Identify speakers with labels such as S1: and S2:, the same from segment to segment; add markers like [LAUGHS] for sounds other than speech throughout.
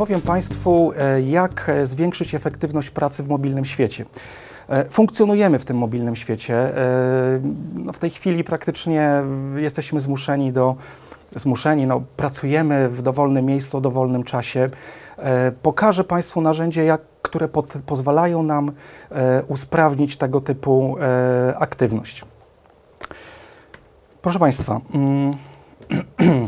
S1: Powiem Państwu, e, jak e, zwiększyć efektywność pracy w mobilnym świecie. E, funkcjonujemy w tym mobilnym świecie. No, w tej chwili praktycznie jesteśmy zmuszeni do zmuszeni, no, pracujemy w dowolnym miejscu, o dowolnym czasie. Pokażę Państwu narzędzie, jak które pod, pozwalają nam usprawnić tego typu aktywność. Proszę Państwa, mm, [CLEARS THROAT]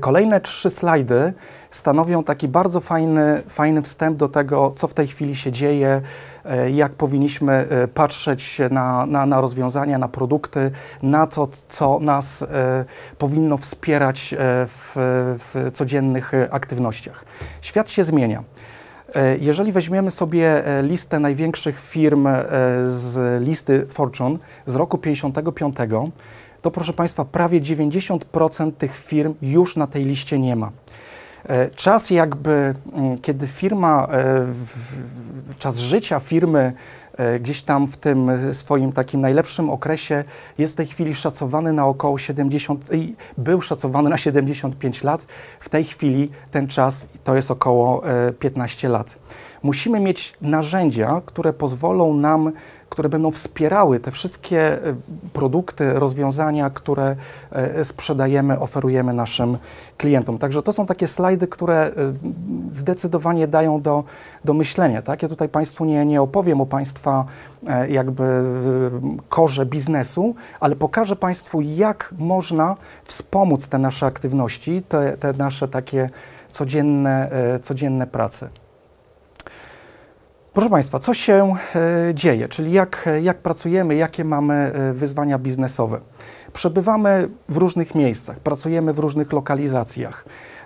S1: kolejne trzy slajdy stanowią taki bardzo fajny, fajny wstęp do tego, co w tej chwili się dzieje, e, jak powinniśmy e, patrzeć na, na, na rozwiązania, na produkty, na to, co nas e, powinno wspierać w, w codziennych aktywnościach. Świat się zmienia. Jeżeli weźmiemy sobie listę największych firm z listy Fortune z roku 1955, to proszę Państwa, prawie 90% tych firm już na tej liście nie ma. E, czas jakby, mm, kiedy firma, e, czas życia firmy e, gdzieś tam w tym swoim takim najlepszym okresie jest w tej chwili szacowany na około 70, był szacowany na 75 lat. W tej chwili ten czas to jest około 15 lat. Musimy mieć narzędzia, które pozwolą nam które będą wspierały te wszystkie e, produkty, rozwiązania, które e, sprzedajemy, oferujemy naszym klientom. Także to są takie slajdy, które e, zdecydowanie dają do, do myślenia. Tak? Ja tutaj Państwu nie, nie opowiem o Państwa jakby korze biznesu, ale pokażę Państwu, jak można wspomóc te nasze aktywności, te, te nasze takie codzienne, codzienne prace. Proszę Państwa, co się e, dzieje, czyli jak, jak pracujemy, jakie mamy e, wyzwania biznesowe? Przebywamy w różnych miejscach, pracujemy w różnych lokalizacjach,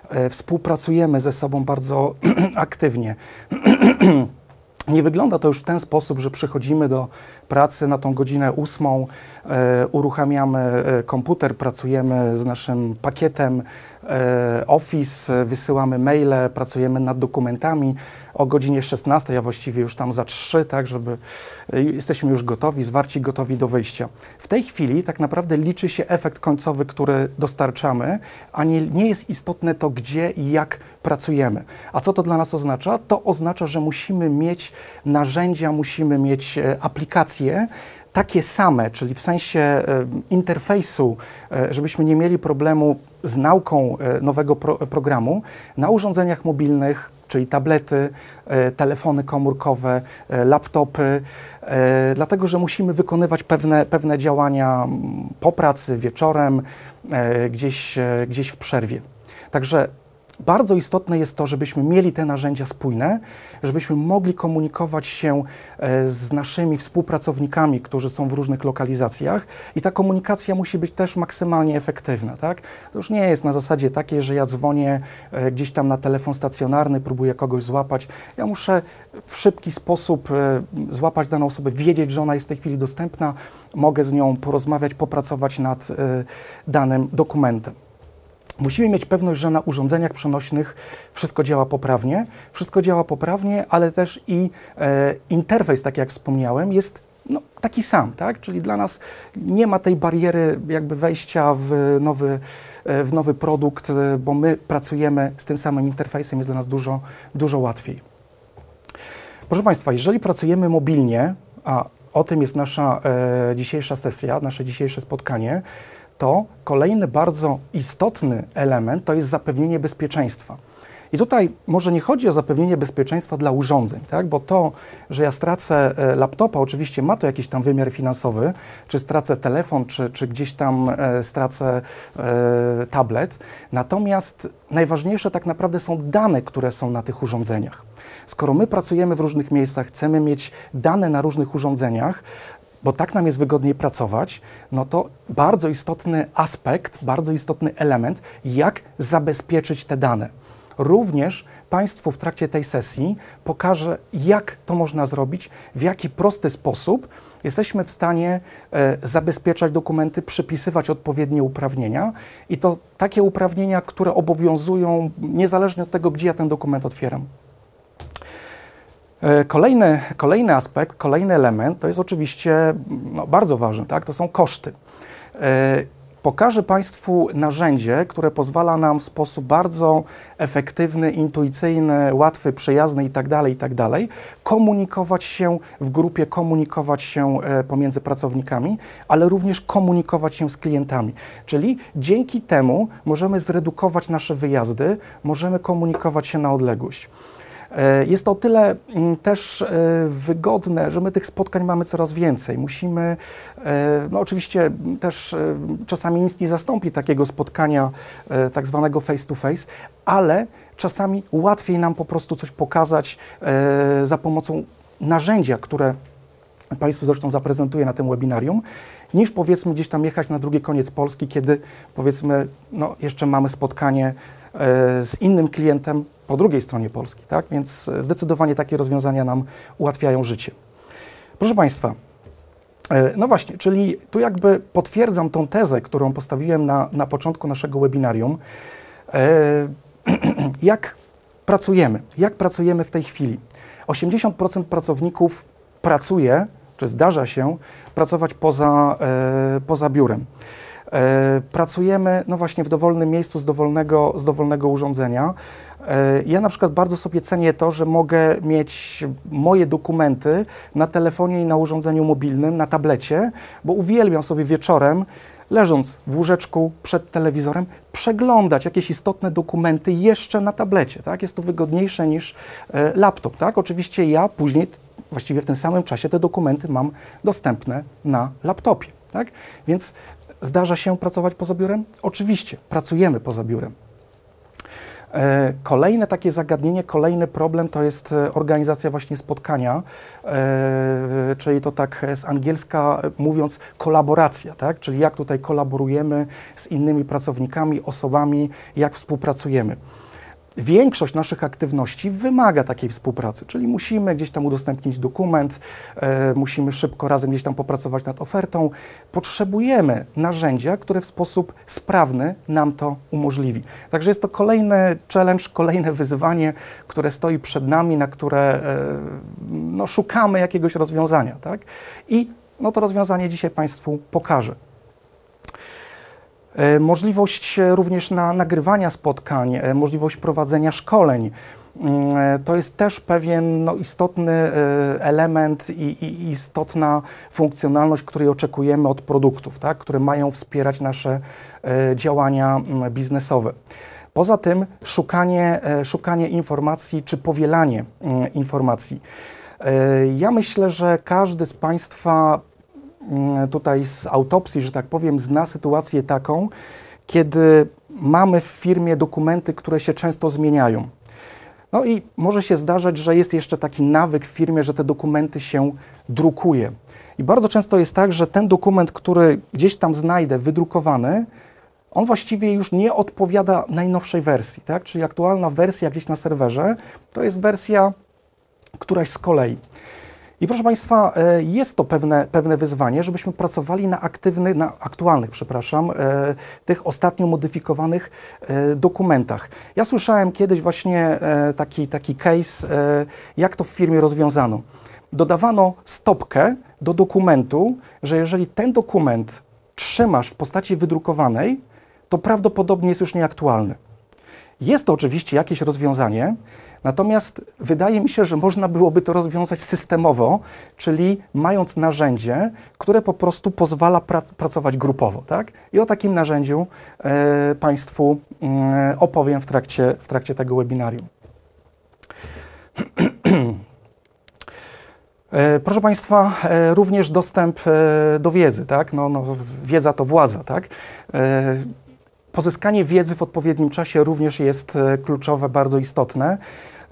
S1: e, współpracujemy ze sobą bardzo [CLEARS THROAT] aktywnie. [CLEARS THROAT] Nie wygląda to już w ten sposób, że przychodzimy do pracy na tą godzinę ósmą, uruchamiamy komputer, pracujemy z naszym pakietem, E, Office, wysyłamy maile, pracujemy nad dokumentami. O godzinie 16, a właściwie już tam za 3, tak, żeby e, jesteśmy już gotowi, zwarci, gotowi do wyjścia. W tej chwili tak naprawdę liczy się efekt końcowy, który dostarczamy, a nie, nie jest istotne to, gdzie i jak pracujemy. A co to dla nas oznacza? To oznacza, że musimy mieć narzędzia, musimy mieć e, aplikacje, takie same, czyli w sensie e, interfejsu, e, żebyśmy nie mieli problemu z nauką e, nowego programu, na urządzeniach mobilnych, czyli tablety, telefony komórkowe, laptopy, dlatego że musimy wykonywać pewne, pewne działania po pracy, wieczorem, gdzieś, gdzieś w przerwie. Także bardzo istotne jest to, żebyśmy mieli te narzędzia spójne, żebyśmy mogli komunikować się e, z naszymi współpracownikami, którzy są w różnych lokalizacjach i ta komunikacja musi być też maksymalnie efektywna. Tak? To już nie jest na zasadzie takiej, że ja dzwonię e, gdzieś tam na telefon stacjonarny, próbuję kogoś złapać. Ja muszę w szybki sposób e, złapać daną osobę, wiedzieć, że ona jest w tej chwili dostępna, mogę z nią porozmawiać, popracować nad danym dokumentem. Musimy mieć pewność, że na urządzeniach przenośnych wszystko działa poprawnie. Wszystko działa poprawnie, ale też i e, interfejs, tak jak wspomniałem, jest no, taki sam, tak? Czyli dla nas nie ma tej bariery jakby wejścia w nowy, e, w nowy produkt, e, bo my pracujemy z tym samym interfejsem, jest dla nas dużo, dużo łatwiej. Proszę Państwa, jeżeli pracujemy mobilnie, a o tym jest nasza e, dzisiejsza sesja, nasze dzisiejsze spotkanie, to kolejny bardzo istotny element to jest zapewnienie bezpieczeństwa. I tutaj może nie chodzi o zapewnienie bezpieczeństwa dla urządzeń, tak? bo to, że ja stracę e, laptopa, oczywiście ma to jakiś tam wymiar finansowy, czy stracę telefon, czy, czy gdzieś tam e, stracę e, tablet. Natomiast najważniejsze tak naprawdę są dane, które są na tych urządzeniach. Skoro my pracujemy w różnych miejscach, chcemy mieć dane na różnych urządzeniach, bo tak nam jest wygodniej pracować, no to bardzo istotny aspekt, bardzo istotny element, jak zabezpieczyć te dane. Również Państwu w trakcie tej sesji pokażę, jak to można zrobić, w jaki prosty sposób jesteśmy w stanie e, zabezpieczać dokumenty, przypisywać odpowiednie uprawnienia i to takie uprawnienia, które obowiązują niezależnie od tego, gdzie ja ten dokument otwieram. E, kolejny, kolejny aspekt, kolejny element to jest oczywiście no, bardzo ważny, tak? to są koszty. E, pokażę Państwu narzędzie, które pozwala nam w sposób bardzo efektywny, intuicyjny, łatwy, przyjazny itd., tak itd., tak komunikować się w grupie, komunikować się e, pomiędzy pracownikami, ale również komunikować się z klientami. Czyli dzięki temu możemy zredukować nasze wyjazdy, możemy komunikować się na odległość. E, jest to o tyle mm, też e, wygodne, że my tych spotkań mamy coraz więcej. Musimy, e, no oczywiście mm, też czasami nic nie zastąpi takiego spotkania tak zwanego face to face, ale czasami łatwiej nam po prostu coś pokazać za pomocą narzędzia, które Państwu zresztą zaprezentuję na tym webinarium, niż powiedzmy gdzieś tam jechać na drugi koniec Polski, kiedy powiedzmy no, jeszcze mamy spotkanie e, z innym klientem po drugiej stronie Polski, tak? Więc zdecydowanie takie rozwiązania nam ułatwiają życie. Proszę Państwa, e, no właśnie, czyli tu jakby potwierdzam tą tezę, którą postawiłem na, na początku naszego webinarium. E, [CLEARS THROAT] jak pracujemy? Jak pracujemy w tej chwili? 80% pracowników pracuje, czy zdarza się pracować poza, e, poza biurem. E, pracujemy, no właśnie, w dowolnym miejscu z dowolnego, z dowolnego urządzenia. E, ja na przykład bardzo sobie cenię to, że mogę mieć moje dokumenty na telefonie i na urządzeniu mobilnym, na tablecie, bo uwielbiam sobie wieczorem leżąc w łóżeczku przed telewizorem, przeglądać jakieś istotne dokumenty jeszcze na tablecie. Tak? Jest to wygodniejsze niż e, laptop. Tak? Oczywiście ja później, właściwie w tym samym czasie, te dokumenty mam dostępne na laptopie. Tak? Więc zdarza się pracować poza biurem? Oczywiście, pracujemy poza biurem. E, kolejne takie zagadnienie, kolejny problem to jest e, organizacja właśnie spotkania, e, czyli to tak z angielska mówiąc kolaboracja, tak? czyli jak tutaj kolaborujemy z innymi pracownikami, osobami, jak współpracujemy większość naszych aktywności wymaga takiej współpracy, czyli musimy gdzieś tam udostępnić dokument, e, musimy szybko razem gdzieś tam popracować nad ofertą. Potrzebujemy narzędzia, które w sposób sprawny nam to umożliwi. Także jest to kolejny challenge, kolejne wyzwanie, które stoi przed nami, na które e, no, szukamy jakiegoś rozwiązania. Tak? I no, to rozwiązanie dzisiaj Państwu pokażę. E, możliwość e, również na nagrywania spotkań, e, możliwość prowadzenia szkoleń. Mm, to jest też pewien no, istotny element i, i, istotna funkcjonalność, której oczekujemy od produktów, tak? które mają wspierać nasze działania mm, biznesowe. Poza tym szukanie, szukanie informacji czy powielanie mm, informacji. Ja myślę, że każdy z Państwa Mm, tutaj z autopsji, że tak powiem, zna sytuację taką, kiedy mamy w firmie dokumenty, które się często zmieniają. No i może się zdarzać, że jest jeszcze taki nawyk w firmie, że te dokumenty się drukuje. I bardzo często jest tak, że ten dokument, który gdzieś tam znajdę, wydrukowany, on właściwie już nie odpowiada najnowszej wersji, tak? Czyli aktualna wersja gdzieś na serwerze to jest wersja któraś z kolei. I proszę Państwa, e, jest to pewne, pewne wyzwanie, żebyśmy pracowali na aktywnych, na aktualnych, przepraszam, e, tych ostatnio modyfikowanych e, dokumentach. Ja słyszałem kiedyś właśnie taki, taki case, jak to w firmie rozwiązano. Dodawano stopkę do dokumentu, że jeżeli ten dokument trzymasz w postaci wydrukowanej, to prawdopodobnie jest już nieaktualny. Jest to oczywiście jakieś rozwiązanie, Natomiast wydaje mi się, że można byłoby to rozwiązać systemowo, czyli mając narzędzie, które po prostu pozwala prac pracować grupowo. Tak? I o takim narzędziu e, Państwu e, opowiem w trakcie, w trakcie tego webinarium. E, proszę Państwa, e, również dostęp e, do wiedzy, tak? No, no, wiedza to władza, tak? Pozyskanie wiedzy w odpowiednim czasie również jest kluczowe, bardzo istotne.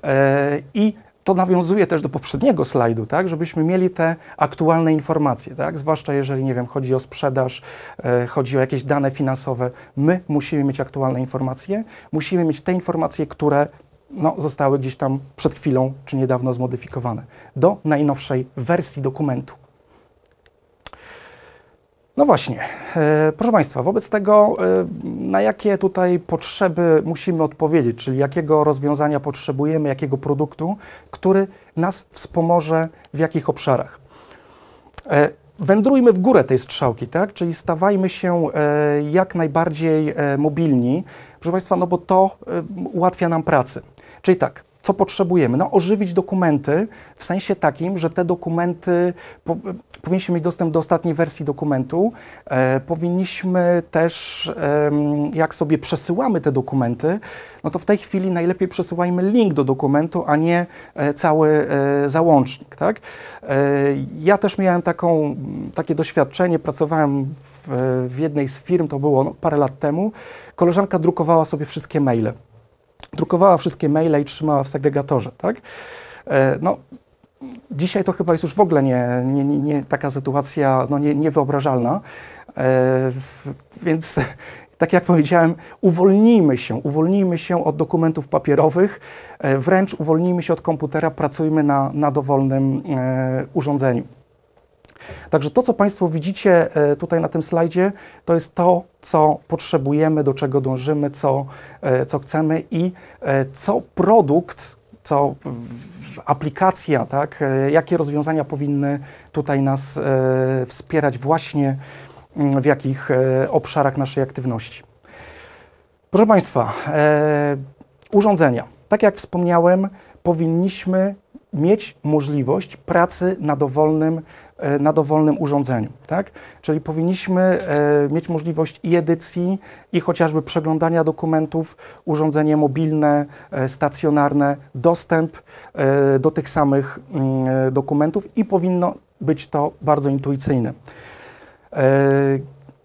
S1: E, I to nawiązuje też do poprzedniego slajdu, tak, żebyśmy mieli te aktualne informacje, tak, zwłaszcza jeżeli, nie wiem, chodzi o sprzedaż, e, chodzi o jakieś dane finansowe. My musimy mieć aktualne informacje, musimy mieć te informacje, które no, zostały gdzieś tam przed chwilą czy niedawno zmodyfikowane do najnowszej wersji dokumentu. No właśnie, e, proszę Państwa, wobec tego, e, na jakie tutaj potrzeby musimy odpowiedzieć, czyli jakiego rozwiązania potrzebujemy, jakiego produktu, który nas wspomoże w jakich obszarach. E, wędrujmy w górę tej strzałki, tak? czyli stawajmy się jak najbardziej mobilni, proszę Państwa, no bo to ułatwia nam pracę. Czyli tak, co potrzebujemy? No, ożywić dokumenty w sensie takim, że te dokumenty, po, powinniśmy mieć dostęp do ostatniej wersji dokumentu, e, powinniśmy też, e, jak sobie przesyłamy te dokumenty, no to w tej chwili najlepiej przesyłajmy link do dokumentu, a nie e, cały e, załącznik, tak? E, ja też miałem taką, takie doświadczenie, pracowałem w, w jednej z firm, to było no, parę lat temu, koleżanka drukowała sobie wszystkie maile drukowała wszystkie maile i trzymała w segregatorze, tak? E, no, dzisiaj to chyba jest już w ogóle nie, nie, nie, nie taka sytuacja no, nie, niewyobrażalna, e, więc [LAUGHS] tak jak powiedziałem, uwolnijmy się, uwolnijmy się od dokumentów papierowych, e, wręcz uwolnijmy się od komputera, pracujmy na, na dowolnym urządzeniu. Także to, co Państwo widzicie e, tutaj na tym slajdzie, to jest to, co potrzebujemy, do czego dążymy, co, e, co chcemy i e, co produkt, co aplikacja, tak, jakie rozwiązania powinny tutaj nas wspierać właśnie mm, w jakich obszarach naszej aktywności. Proszę Państwa, urządzenia. Tak jak wspomniałem, powinniśmy mieć możliwość pracy na dowolnym, e, na dowolnym urządzeniu. Tak? Czyli powinniśmy e, mieć możliwość i edycji, i chociażby przeglądania dokumentów, urządzenie mobilne, e, stacjonarne, dostęp do tych samych mm, dokumentów i powinno być to bardzo intuicyjne.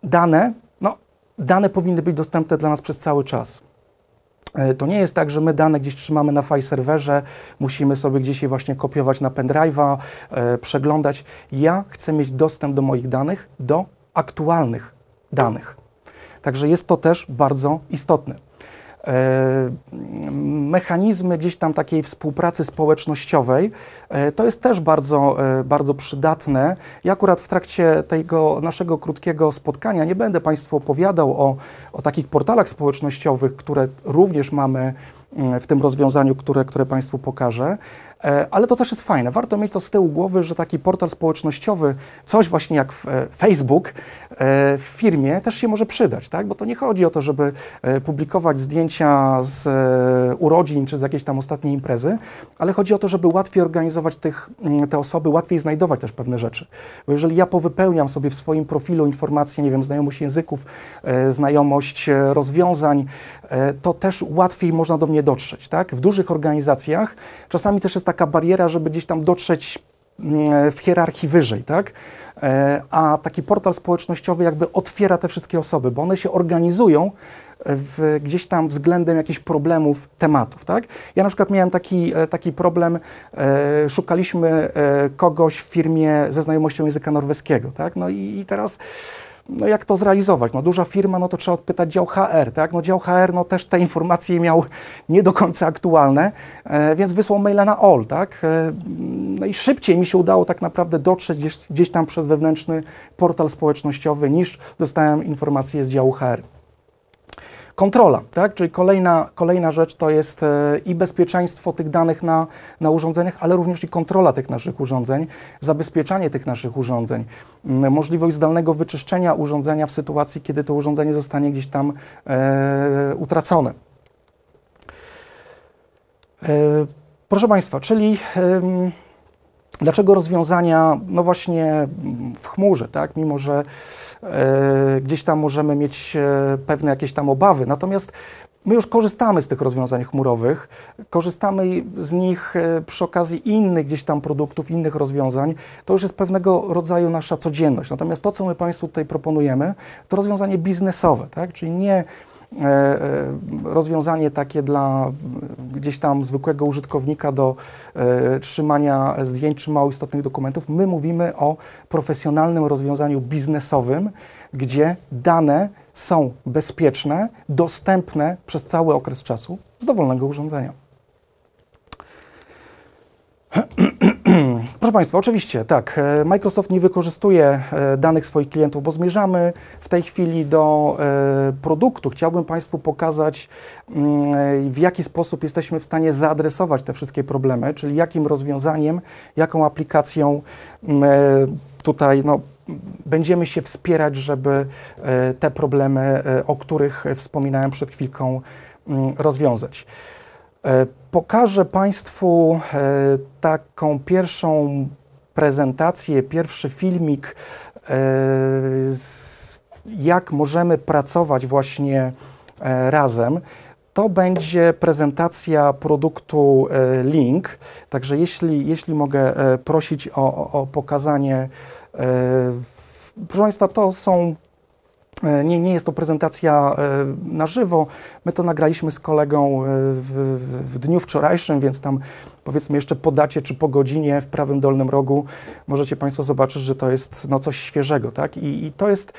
S1: Dane, no, dane powinny być dostępne dla nas przez cały czas. E, to nie jest tak, że my dane gdzieś trzymamy na file serwerze, musimy sobie gdzieś je właśnie kopiować na pendrive'a, e, przeglądać. Ja chcę mieć dostęp do moich danych, do aktualnych danych. Także jest to też bardzo istotne. E, mechanizmy gdzieś tam takiej współpracy społecznościowej. E, to jest też bardzo, e, bardzo przydatne. Ja akurat w trakcie tego naszego krótkiego spotkania nie będę Państwu opowiadał o, o takich portalach społecznościowych, które również mamy mm, w tym rozwiązaniu, które, które Państwu pokażę. Ale to też jest fajne. Warto mieć to z tyłu głowy, że taki portal społecznościowy, coś właśnie jak Facebook, E, w firmie też się może przydać, tak? bo to nie chodzi o to, żeby e, publikować zdjęcia z e, urodzin czy z jakiejś tam ostatniej imprezy, ale chodzi o to, żeby łatwiej organizować tych, mm, te osoby, łatwiej znajdować też pewne rzeczy. Bo jeżeli ja powypełniam sobie w swoim profilu informacje, nie wiem, znajomość języków, znajomość rozwiązań, to też łatwiej można do mnie dotrzeć. Tak? W dużych organizacjach czasami też jest taka bariera, żeby gdzieś tam dotrzeć w hierarchii wyżej, tak? E, a taki portal społecznościowy jakby otwiera te wszystkie osoby, bo one się organizują w, gdzieś tam względem jakichś problemów, tematów, tak? Ja na przykład miałem taki, e, taki problem, e, szukaliśmy kogoś w firmie ze znajomością języka norweskiego, tak? No i, i teraz no jak to zrealizować? No duża firma, no to trzeba odpytać dział HR, tak? No dział HR no też te informacje miał [LAUGHS] nie do końca aktualne, e, więc wysłał maila na all, tak? E, no i szybciej mi się udało tak naprawdę dotrzeć gdzieś, gdzieś tam przez wewnętrzny portal społecznościowy niż dostałem informacje z działu HR. Kontrola, tak? czyli kolejna, kolejna rzecz to jest e, i bezpieczeństwo tych danych na, na urządzeniach, ale również i kontrola tych naszych urządzeń, zabezpieczanie tych naszych urządzeń, możliwość zdalnego wyczyszczenia urządzenia w sytuacji, kiedy to urządzenie zostanie gdzieś tam e, utracone. E, proszę Państwa, czyli. E, Dlaczego rozwiązania, no właśnie w chmurze, tak? mimo że e, gdzieś tam możemy mieć e, pewne jakieś tam obawy, natomiast My już korzystamy z tych rozwiązań chmurowych, korzystamy z nich e, przy okazji innych gdzieś tam produktów, innych rozwiązań. To już jest pewnego rodzaju nasza codzienność. Natomiast to, co my Państwu tutaj proponujemy, to rozwiązanie biznesowe, tak? czyli nie E, e, rozwiązanie takie dla gdzieś tam zwykłego użytkownika do e, trzymania zdjęć czy mało istotnych dokumentów. My mówimy o profesjonalnym rozwiązaniu biznesowym, gdzie dane są bezpieczne, dostępne przez cały okres czasu z dowolnego urządzenia. [CLEARS THROAT] Proszę Państwa, oczywiście tak. E, Microsoft nie wykorzystuje e, danych swoich klientów, bo zmierzamy w tej chwili do e, produktu. Chciałbym Państwu pokazać, mm, w jaki sposób jesteśmy w stanie zaadresować te wszystkie problemy, czyli jakim rozwiązaniem, jaką aplikacją mm, tutaj no, będziemy się wspierać, żeby te problemy, o których wspominałem przed chwilką, mm, rozwiązać. E, pokażę Państwu e, taką pierwszą prezentację, pierwszy filmik, e, jak możemy pracować właśnie razem. To będzie prezentacja produktu Link. Także jeśli, jeśli mogę prosić o, o pokazanie. Proszę Państwa, to są E, nie, nie jest to prezentacja e, na żywo. My to nagraliśmy z kolegą e, w, w, dniu wczorajszym, więc tam powiedzmy jeszcze po dacie czy po godzinie w prawym dolnym rogu możecie Państwo zobaczyć, że to jest no, coś świeżego. Tak? I, i to jest.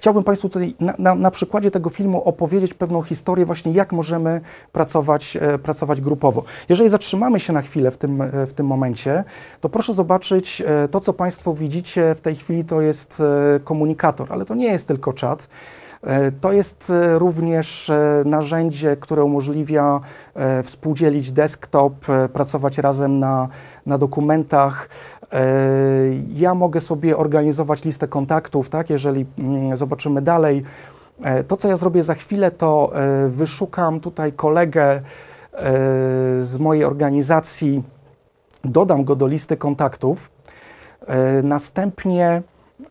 S1: Chciałbym Państwu tutaj na, na, na, przykładzie tego filmu opowiedzieć pewną historię właśnie, jak możemy pracować, e, pracować grupowo. Jeżeli zatrzymamy się na chwilę w tym, e, w tym momencie, to proszę zobaczyć, e, to co Państwo widzicie w tej chwili to jest komunikator, ale to nie jest tylko czat. To jest również narzędzie, które umożliwia współdzielić desktop, pracować razem na, na dokumentach, E, ja mogę sobie organizować listę kontaktów, tak? Jeżeli mm, zobaczymy dalej, e, to co ja zrobię za chwilę, to e, wyszukam tutaj kolegę z mojej organizacji, dodam go do listy kontaktów. Następnie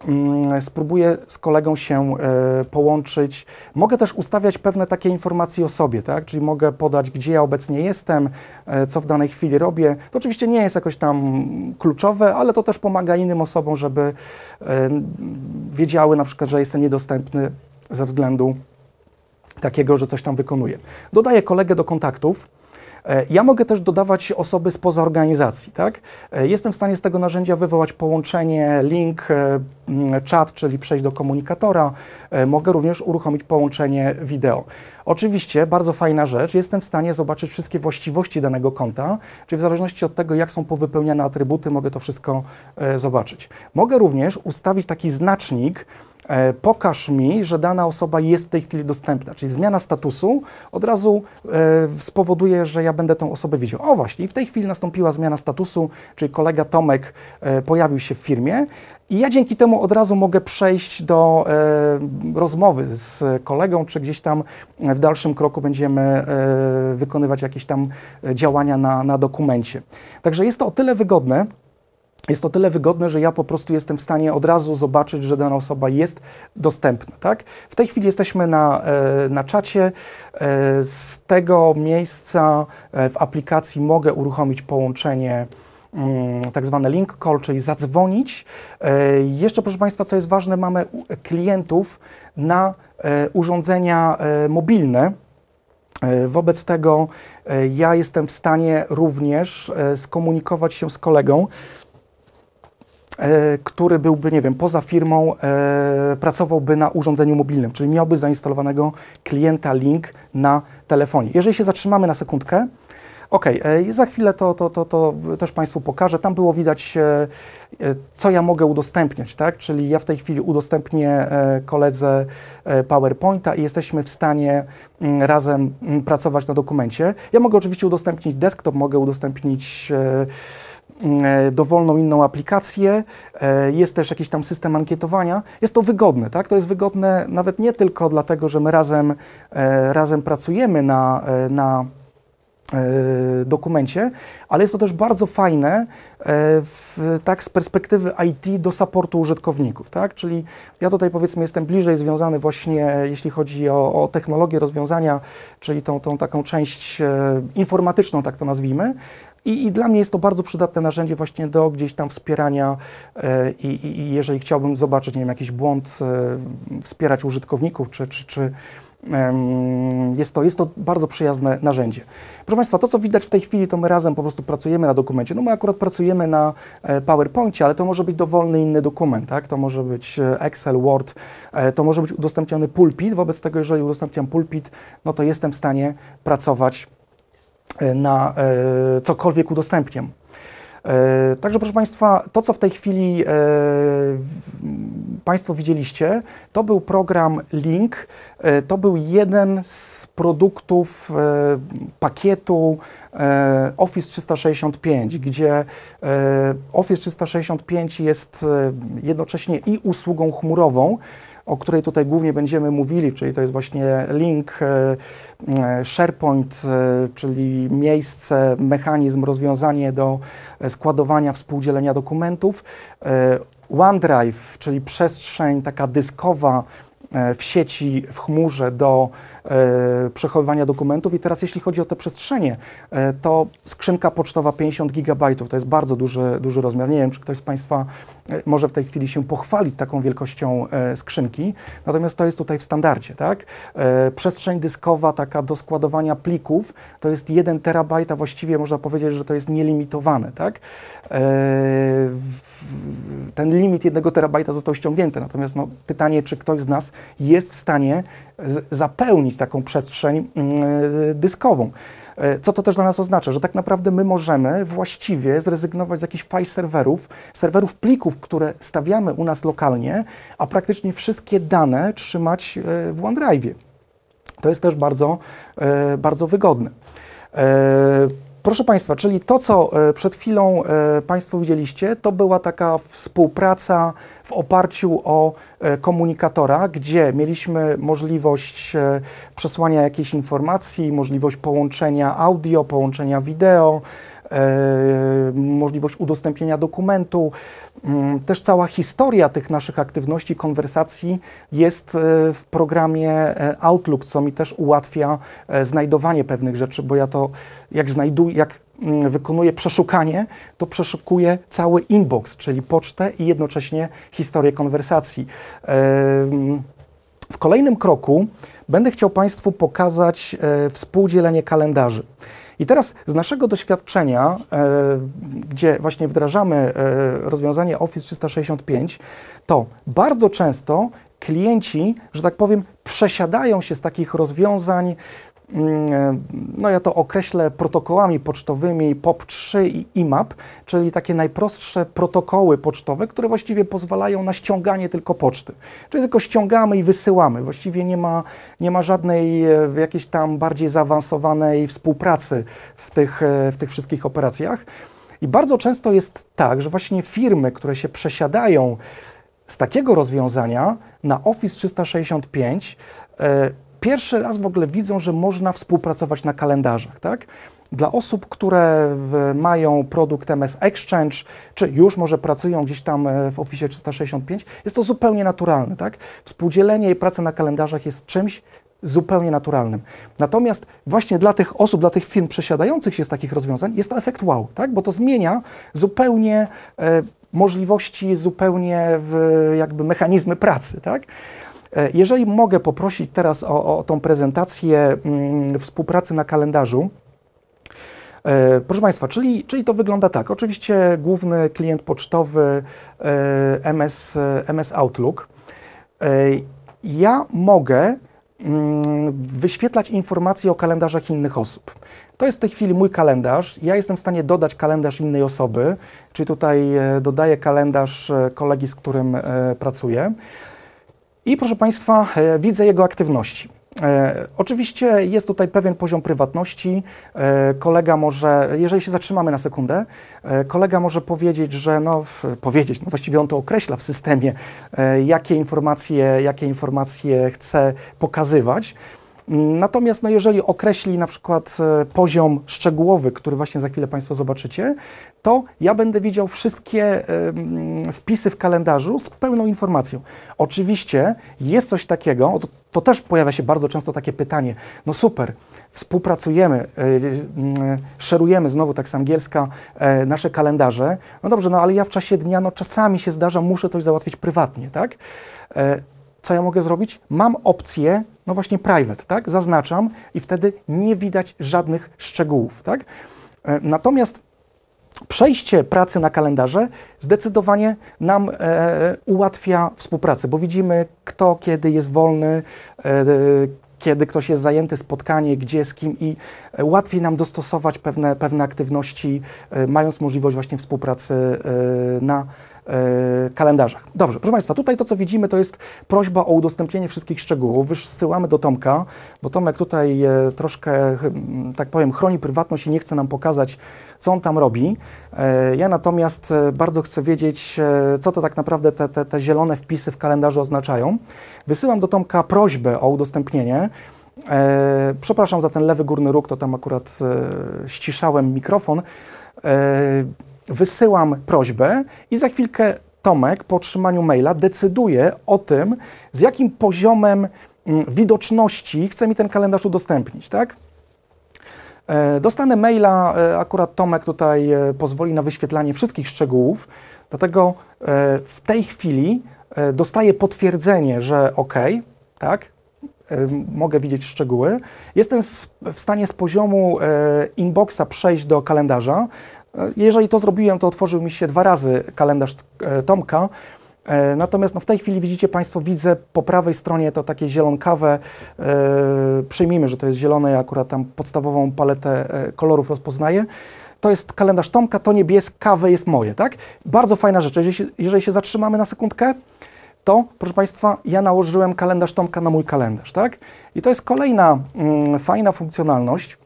S1: Mm, spróbuję z kolegą się e, połączyć. Mogę też ustawiać pewne takie informacje o sobie, tak? Czyli mogę podać, gdzie ja obecnie jestem, e, co w danej chwili robię. To oczywiście nie jest jakoś tam kluczowe, ale to też pomaga innym osobom, żeby e, wiedziały na przykład, że jestem niedostępny ze względu takiego, że coś tam wykonuję. Dodaję kolegę do kontaktów. E, ja mogę też dodawać osoby spoza organizacji, tak? E, jestem w stanie z tego narzędzia wywołać połączenie, link, e, czat, czyli przejść do komunikatora. Mogę również uruchomić połączenie wideo. Oczywiście, bardzo fajna rzecz, jestem w stanie zobaczyć wszystkie właściwości danego konta, czyli w zależności od tego, jak są powypełniane atrybuty, mogę to wszystko zobaczyć. Mogę również ustawić taki znacznik, E, pokaż mi, że dana osoba jest w tej chwili dostępna. Czyli zmiana statusu od razu e, spowoduje, że ja będę tą osobę widział. O właśnie, i w tej chwili nastąpiła zmiana statusu, czyli kolega Tomek e, pojawił się w firmie i ja dzięki temu od razu mogę przejść do rozmowy z kolegą, czy gdzieś tam w dalszym kroku będziemy wykonywać jakieś tam działania na, na dokumencie. Także jest to o tyle wygodne, jest to tyle wygodne, że ja po prostu jestem w stanie od razu zobaczyć, że dana osoba jest dostępna. Tak? W tej chwili jesteśmy na, e, na czacie. E, z tego miejsca e, w aplikacji mogę uruchomić połączenie mm, tak zwane link call, czyli zadzwonić. Jeszcze, proszę Państwa, co jest ważne, mamy klientów na urządzenia mobilne. Wobec tego ja jestem w stanie również skomunikować się z kolegą. E, który byłby, nie wiem, poza firmą, e, pracowałby na urządzeniu mobilnym, czyli miałby zainstalowanego klienta link na telefonie. Jeżeli się zatrzymamy na sekundkę, OK, e, za chwilę to, to, to, to też Państwu pokażę. Tam było widać, co ja mogę udostępniać, tak? Czyli ja w tej chwili udostępnię koledze PowerPointa i jesteśmy w stanie mm, razem mm, pracować na dokumencie. Ja mogę oczywiście udostępnić desktop, mogę udostępnić E, dowolną inną aplikację, e, jest też jakiś tam system ankietowania. Jest to wygodne, tak? To jest wygodne nawet nie tylko dlatego, że my razem, e, razem pracujemy na, na E, dokumencie, ale jest to też bardzo fajne e, w, tak z perspektywy IT do supportu użytkowników, tak? Czyli ja tutaj powiedzmy jestem bliżej związany właśnie, jeśli chodzi o, o technologię rozwiązania, czyli tą, tą taką część e, informatyczną, tak to nazwijmy, i, I, dla mnie jest to bardzo przydatne narzędzie właśnie do gdzieś tam wspierania i, i, jeżeli chciałbym zobaczyć, nie wiem, jakiś błąd, wspierać użytkowników, czy, czy, czy jest to, jest to bardzo przyjazne narzędzie. Proszę Państwa, to co widać w tej chwili, to my razem po prostu pracujemy na dokumencie. No my akurat pracujemy na e, PowerPoincie, ale to może być dowolny inny dokument, tak? To może być e, Excel, Word, e, to może być udostępniony pulpit. Wobec tego, jeżeli udostępniam pulpit, no to jestem w stanie pracować na cokolwiek udostępniam. E, także proszę Państwa, to co w tej chwili e, Państwo widzieliście, to był program Link, e, to był jeden z produktów pakietu Office 365, gdzie Office 365 jest jednocześnie i usługą chmurową, o której tutaj głównie będziemy mówili, czyli to jest właśnie link, e, e, SharePoint, e, czyli miejsce, mechanizm, rozwiązanie do składowania, współdzielenia dokumentów, OneDrive, czyli przestrzeń taka dyskowa w sieci, w chmurze do E, przechowywania dokumentów. I teraz jeśli chodzi o te przestrzenie, e, to skrzynka pocztowa 50 gigabajtów, to jest bardzo duży, duży rozmiar. Nie wiem, czy ktoś z Państwa e, może w tej chwili się pochwalić taką wielkością skrzynki, natomiast to jest tutaj w standardzie. Tak? Przestrzeń dyskowa taka do składowania plików to jest 1 terabajt, a właściwie można powiedzieć, że to jest nielimitowane. Tak? Ten limit 1 terabajta został ściągnięty, natomiast no, pytanie, czy ktoś z nas jest w stanie zapełnić taką przestrzeń mm, dyskową. E, co to też dla nas oznacza, że tak naprawdę my możemy właściwie zrezygnować z jakichś file serwerów, serwerów plików, które stawiamy u nas lokalnie, a praktycznie wszystkie dane trzymać e, w OneDrive. To jest też bardzo, e, bardzo wygodne. Proszę Państwa, czyli to, co e, przed chwilą e, Państwo widzieliście, to była taka współpraca w oparciu o e, komunikatora, gdzie mieliśmy możliwość przesłania jakiejś informacji, możliwość połączenia audio, połączenia wideo, E, możliwość udostępnienia dokumentu. Mm, też cała historia tych naszych aktywności, konwersacji jest e, w programie e, Outlook, co mi też ułatwia znajdowanie pewnych rzeczy, bo ja to jak znajduję, jak mm, wykonuję przeszukanie, to przeszukuję cały inbox, czyli pocztę i jednocześnie historię konwersacji. W kolejnym kroku będę chciał Państwu pokazać współdzielenie kalendarzy. I teraz z naszego doświadczenia, e, gdzie właśnie wdrażamy e, rozwiązanie Office 365, to bardzo często klienci, że tak powiem, przesiadają się z takich rozwiązań Mm, e, no ja to określę protokołami pocztowymi POP3 i IMAP, czyli takie najprostsze protokoły pocztowe, które właściwie pozwalają na ściąganie tylko poczty. Czyli tylko ściągamy i wysyłamy. Właściwie nie ma, nie ma żadnej e, jakiejś tam bardziej zaawansowanej współpracy w tych, e, w tych wszystkich operacjach. I bardzo często jest tak, że właśnie firmy, które się przesiadają z takiego rozwiązania na Office 365, yy, pierwszy raz w ogóle widzą, że można współpracować na kalendarzach, tak? Dla osób, które mają produkt MS Exchange, czy już może pracują gdzieś tam e, w Office 365, jest to zupełnie naturalne, tak? Współdzielenie i praca na kalendarzach jest czymś, zupełnie naturalnym. Natomiast właśnie dla tych osób, dla tych firm przesiadających się z takich rozwiązań jest to efekt wow, tak? bo to zmienia zupełnie e, możliwości, zupełnie w, jakby mechanizmy pracy. Tak? E, jeżeli mogę poprosić teraz o, o tą prezentację mm, współpracy na kalendarzu, e, Proszę Państwa, czyli, czyli to wygląda tak. Oczywiście główny klient pocztowy e, MS, MS Outlook. Ja mogę mm, wyświetlać informacje o kalendarzach innych osób. To jest w tej chwili mój kalendarz. Ja jestem w stanie dodać kalendarz innej osoby, czyli tutaj dodaję kalendarz kolegi, z którym pracuję. I proszę Państwa, e, widzę jego aktywności. E, oczywiście jest tutaj pewien poziom prywatności. E, kolega może, jeżeli się zatrzymamy na sekundę, e, kolega może powiedzieć, że no, w, powiedzieć, no właściwie on to określa w systemie, e, jakie informacje, jakie informacje chce pokazywać. Natomiast no, jeżeli określi na przykład e, poziom szczegółowy, który właśnie za chwilę Państwo zobaczycie, to ja będę widział wszystkie wpisy w kalendarzu z pełną informacją. Oczywiście jest coś takiego, to też pojawia się bardzo często takie pytanie, no super, współpracujemy, e, e, szerujemy, znowu tak z angielska, nasze kalendarze, no dobrze, no ale ja w czasie dnia, no czasami się zdarza, muszę coś załatwić prywatnie, tak? co ja mogę zrobić? Mam opcję, no właśnie private, tak? Zaznaczam i wtedy nie widać żadnych szczegółów, tak? E, natomiast przejście pracy na kalendarze zdecydowanie nam e, ułatwia współpracę, bo widzimy kto, kiedy jest wolny, e, kiedy ktoś jest zajęty, spotkanie, gdzie, z kim i e, łatwiej nam dostosować pewne, pewne aktywności, e, mając możliwość właśnie współpracy e, na kalendarzu E, kalendarzach. Dobrze, proszę Państwa, tutaj to, co widzimy, to jest prośba o udostępnienie wszystkich szczegółów. Wysyłamy do Tomka, bo Tomek tutaj e, troszkę, tak powiem, chroni prywatność i nie chce nam pokazać, co on tam robi. E, ja natomiast bardzo chcę wiedzieć, co to tak naprawdę te, te, te zielone wpisy w kalendarzu oznaczają. Wysyłam do Tomka prośbę o udostępnienie. przepraszam za ten lewy górny róg, to tam akurat ściszałem mikrofon wysyłam prośbę i za chwilkę Tomek po otrzymaniu maila decyduje o tym, z jakim poziomem mm, widoczności chce mi ten kalendarz udostępnić, tak? E, dostanę maila, e, akurat Tomek tutaj e, pozwoli na wyświetlanie wszystkich szczegółów, dlatego w tej chwili dostaję potwierdzenie, że OK, tak, mogę widzieć szczegóły. Jestem w stanie z poziomu inboxa przejść do kalendarza. Jeżeli to zrobiłem, to otworzył mi się dwa razy kalendarz e, Tomka. E, natomiast no, w tej chwili widzicie Państwo, widzę po prawej stronie to takie zielonkawe, e, przyjmijmy, że to jest zielone, ja akurat tam podstawową paletę kolorów rozpoznaję. To jest kalendarz Tomka, to niebieskawe jest moje, tak? Bardzo fajna rzecz. Jeżeli się, jeżeli się zatrzymamy na sekundkę, to, proszę Państwa, ja nałożyłem kalendarz Tomka na mój kalendarz, tak? I to jest kolejna mm, fajna funkcjonalność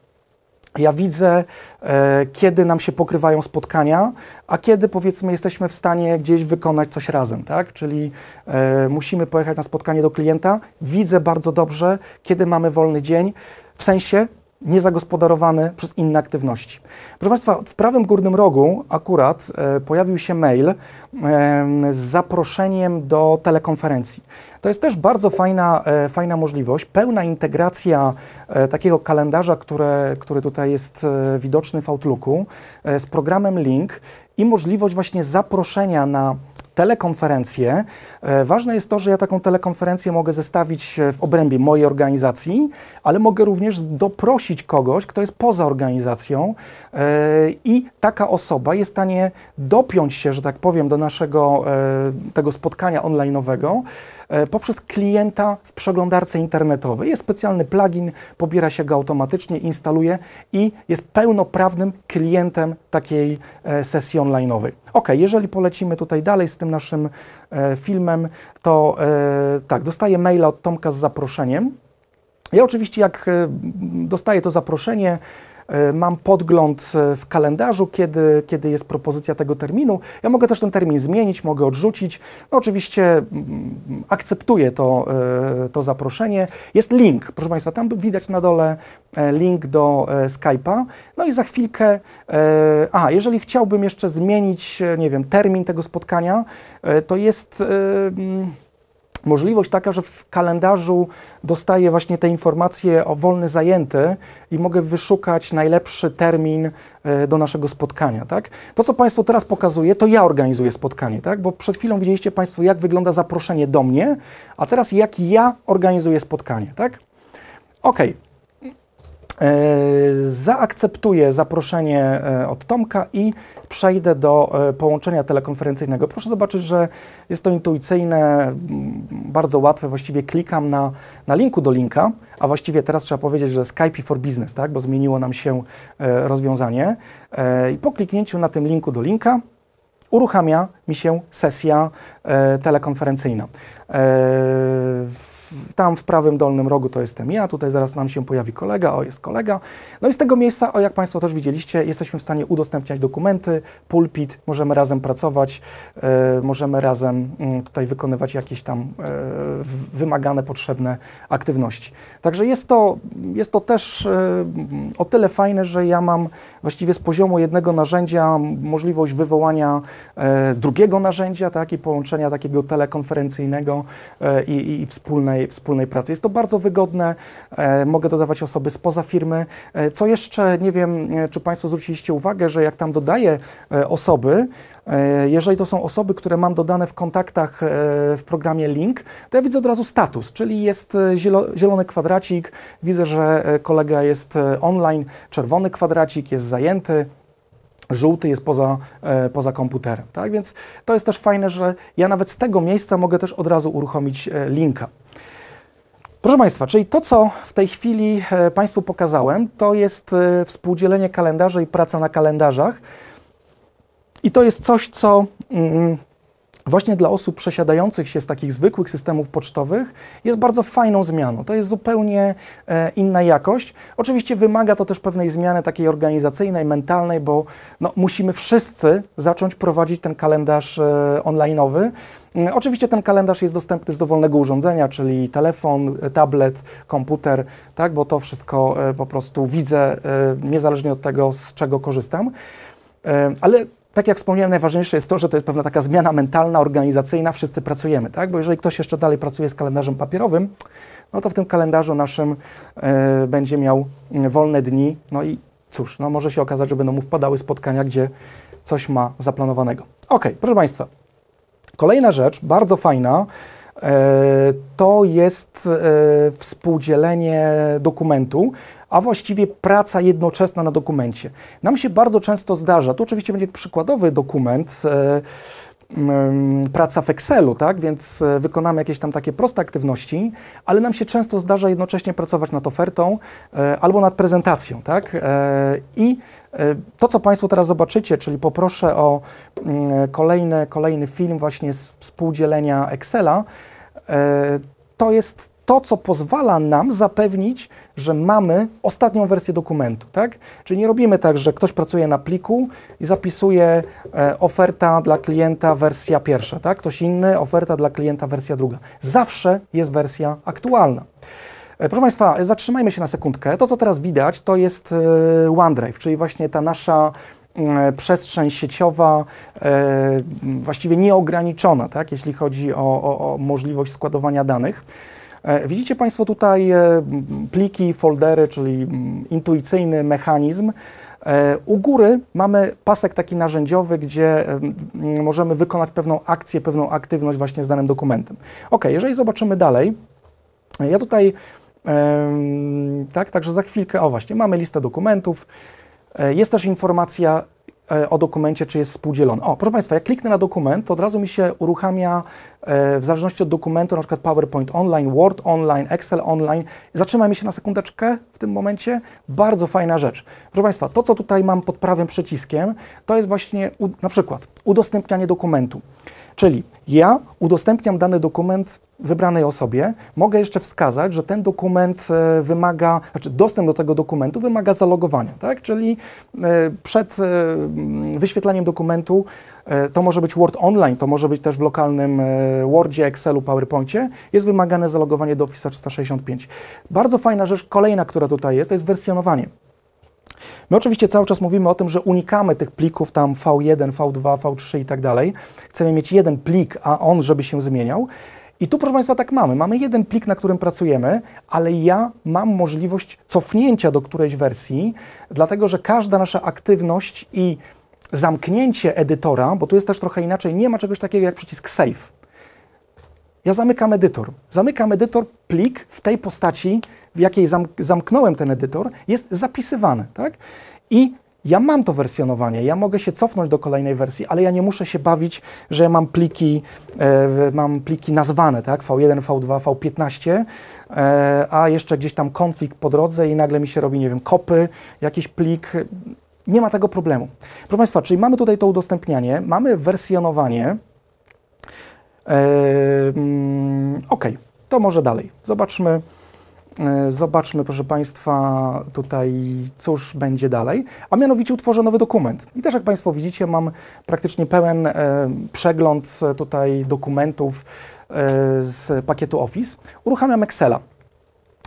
S1: ja widzę, e, kiedy nam się pokrywają spotkania, a kiedy powiedzmy jesteśmy w stanie gdzieś wykonać coś razem, tak? Czyli e, musimy pojechać na spotkanie do klienta. Widzę bardzo dobrze, kiedy mamy wolny dzień. W sensie niezagospodarowany przez inne aktywności. Proszę Państwa, w prawym górnym rogu akurat e, pojawił się mail e, z zaproszeniem do telekonferencji. To jest też bardzo fajna, e, fajna możliwość, pełna integracja e, takiego kalendarza, które, który tutaj jest e, widoczny w Outlooku e, z programem Link i możliwość właśnie zaproszenia na telekonferencje. E, ważne jest to, że ja taką telekonferencję mogę zestawić e, w obrębie mojej organizacji, ale mogę również doprosić kogoś, kto jest poza organizacją e, i taka osoba jest w stanie dopiąć się, że tak powiem, do naszego tego spotkania online'owego E, poprzez klienta w przeglądarce internetowej. Jest specjalny plugin, pobiera się go automatycznie, instaluje i jest pełnoprawnym klientem takiej e, sesji online'owej. Ok, jeżeli polecimy tutaj dalej z tym naszym e, filmem, to tak, dostaję maila od Tomka z zaproszeniem. Ja oczywiście jak dostaję to zaproszenie, E, mam podgląd e, w kalendarzu, kiedy, kiedy jest propozycja tego terminu. Ja mogę też ten termin zmienić, mogę odrzucić. No oczywiście akceptuję to, e, to zaproszenie. Jest link, proszę Państwa, tam widać na dole link do Skype'a. No i za chwilkę, a jeżeli chciałbym jeszcze zmienić, nie wiem, termin tego spotkania, to jest możliwość taka, że w kalendarzu dostaję właśnie te informacje o wolny zajęty i mogę wyszukać najlepszy termin e, do naszego spotkania, tak? To, co Państwu teraz pokazuje, to ja organizuję spotkanie, tak? Bo przed chwilą widzieliście Państwo, jak wygląda zaproszenie do mnie, a teraz jak ja organizuję spotkanie, tak? Okej. Okay. E, zaakceptuję zaproszenie e, od Tomka i przejdę do e, połączenia telekonferencyjnego. Proszę zobaczyć, że jest to intuicyjne, mm, bardzo łatwe. Właściwie klikam na, na linku do linka, a właściwie teraz trzeba powiedzieć, że Skype for Business, tak? bo zmieniło nam się rozwiązanie. I po kliknięciu na tym linku do linka uruchamia mi się sesja telekonferencyjna tam w prawym dolnym rogu to jestem ja, tutaj zaraz nam się pojawi kolega, o jest kolega. No i z tego miejsca, o jak Państwo też widzieliście, jesteśmy w stanie udostępniać dokumenty, pulpit, możemy razem pracować, e, możemy razem mm, tutaj wykonywać jakieś tam e, wymagane, potrzebne aktywności. Także jest to, jest to też e, mm, o tyle fajne, że ja mam właściwie z poziomu jednego narzędzia możliwość wywołania drugiego narzędzia, tak, i połączenia takiego telekonferencyjnego i, i wspólnej wspólnej, wspólnej pracy. Jest to bardzo wygodne, e, mogę dodawać osoby spoza firmy. E, co jeszcze, nie wiem, e, czy Państwo zwróciliście uwagę, że jak tam dodaję osoby, jeżeli to są osoby, które mam dodane w kontaktach w programie Link, to ja widzę od razu status, czyli jest zielony kwadracik, widzę, że kolega jest online, czerwony kwadracik, jest zajęty, żółty jest poza, e, poza komputerem. Tak więc to jest też fajne, że ja nawet z tego miejsca mogę też od razu uruchomić linka. Proszę Państwa, czyli to, co w tej chwili e, Państwu pokazałem, to jest e, współdzielenie kalendarza i praca na kalendarzach. I to jest coś, co mm, właśnie dla osób przesiadających się z takich zwykłych systemów pocztowych jest bardzo fajną zmianą. To jest zupełnie e, inna jakość. Oczywiście wymaga to też pewnej zmiany takiej organizacyjnej, mentalnej, bo no, musimy wszyscy zacząć prowadzić ten kalendarz online'owy. Oczywiście ten kalendarz jest dostępny z dowolnego urządzenia, czyli telefon, tablet, komputer, tak, bo to wszystko e, po prostu widzę, e, niezależnie od tego, z czego korzystam. E, ale tak jak wspomniałem, najważniejsze jest to, że to jest pewna taka zmiana mentalna, organizacyjna, wszyscy pracujemy, tak? Bo jeżeli ktoś jeszcze dalej pracuje z kalendarzem papierowym, no to w tym kalendarzu naszym będzie miał mm, wolne dni, no i cóż, no może się okazać, że będą mu wpadały spotkania, gdzie coś ma zaplanowanego. Ok, proszę Państwa, Kolejna rzecz, bardzo fajna, e, to jest e, współdzielenie dokumentu, a właściwie praca jednoczesna na dokumencie. Nam się bardzo często zdarza, to oczywiście będzie przykładowy dokument, e, praca w Excelu, tak? Więc e, wykonamy jakieś tam takie proste aktywności, ale nam się często zdarza jednocześnie pracować nad ofertą e, albo nad prezentacją, tak? E, I to, co Państwo teraz zobaczycie, czyli poproszę o mm, kolejny, kolejny film właśnie z współdzielenia Excela, to jest to, co pozwala nam zapewnić, że mamy ostatnią wersję dokumentu, tak? Czyli nie robimy tak, że ktoś pracuje na pliku i zapisuje e, oferta dla klienta wersja pierwsza, tak? Ktoś inny, oferta dla klienta wersja druga. Zawsze jest wersja aktualna. E, proszę Państwa, zatrzymajmy się na sekundkę. To, co teraz widać, to jest e, OneDrive, czyli właśnie ta nasza e, przestrzeń sieciowa e, właściwie nieograniczona, tak, jeśli chodzi o, o, o możliwość składowania danych. E, widzicie Państwo tutaj e, pliki, foldery, czyli mm, intuicyjny mechanizm. E, u góry mamy pasek taki narzędziowy, gdzie mm, możemy wykonać pewną akcję, pewną aktywność właśnie z danym dokumentem. Ok, jeżeli zobaczymy dalej, ja tutaj, tak, także za chwilkę, o właśnie, mamy listę dokumentów, jest też informacja, E, o dokumencie, czy jest współdzielony. O, proszę Państwa, jak kliknę na dokument, to od razu mi się uruchamia e, w zależności od dokumentu, na przykład PowerPoint online, Word online, Excel online. Zatrzyma mi się na sekundeczkę w tym momencie. Bardzo fajna rzecz. Proszę Państwa, to co tutaj mam pod prawym przyciskiem, to jest właśnie na przykład udostępnianie dokumentu. Czyli ja udostępniam dany dokument wybranej osobie, mogę jeszcze wskazać, że ten dokument e, wymaga, znaczy dostęp do tego dokumentu wymaga zalogowania, tak? Czyli e, przed e, wyświetleniem dokumentu to może być Word Online, to może być też w lokalnym Wordzie, Excelu, PowerPointie, jest wymagane zalogowanie do Office 365. Bardzo fajna rzecz, kolejna, która tutaj jest, to jest wersjonowanie. My oczywiście cały czas mówimy o tym, że unikamy tych plików tam V1, V2, V3 i tak dalej. Chcemy mieć jeden plik, a on, żeby się zmieniał. I tu, proszę Państwa, tak mamy. Mamy jeden plik, na którym pracujemy, ale ja mam możliwość cofnięcia do którejś wersji, dlatego że każda nasza aktywność i zamknięcie edytora, bo tu jest też trochę inaczej, nie ma czegoś takiego jak przycisk save ja zamykam edytor. Zamykam edytor, plik w tej postaci, w jakiej zamk zamknąłem ten edytor, jest zapisywany, tak? I ja mam to wersjonowanie, ja mogę się cofnąć do kolejnej wersji, ale ja nie muszę się bawić, że mam pliki, e, mam pliki nazwane, tak? V1, V2, V15, e, a jeszcze gdzieś tam konfig po drodze i nagle mi się robi, nie wiem, kopy, jakiś plik. Nie ma tego problemu. Proszę Państwa, czyli mamy tutaj to udostępnianie, mamy wersjonowanie, ok, to może dalej. Zobaczmy, e, zobaczmy, proszę Państwa, tutaj cóż będzie dalej, a mianowicie utworzę nowy dokument. I też jak Państwo widzicie, mam praktycznie pełen e, przegląd tutaj dokumentów e, z pakietu Office. Uruchamiam Excela.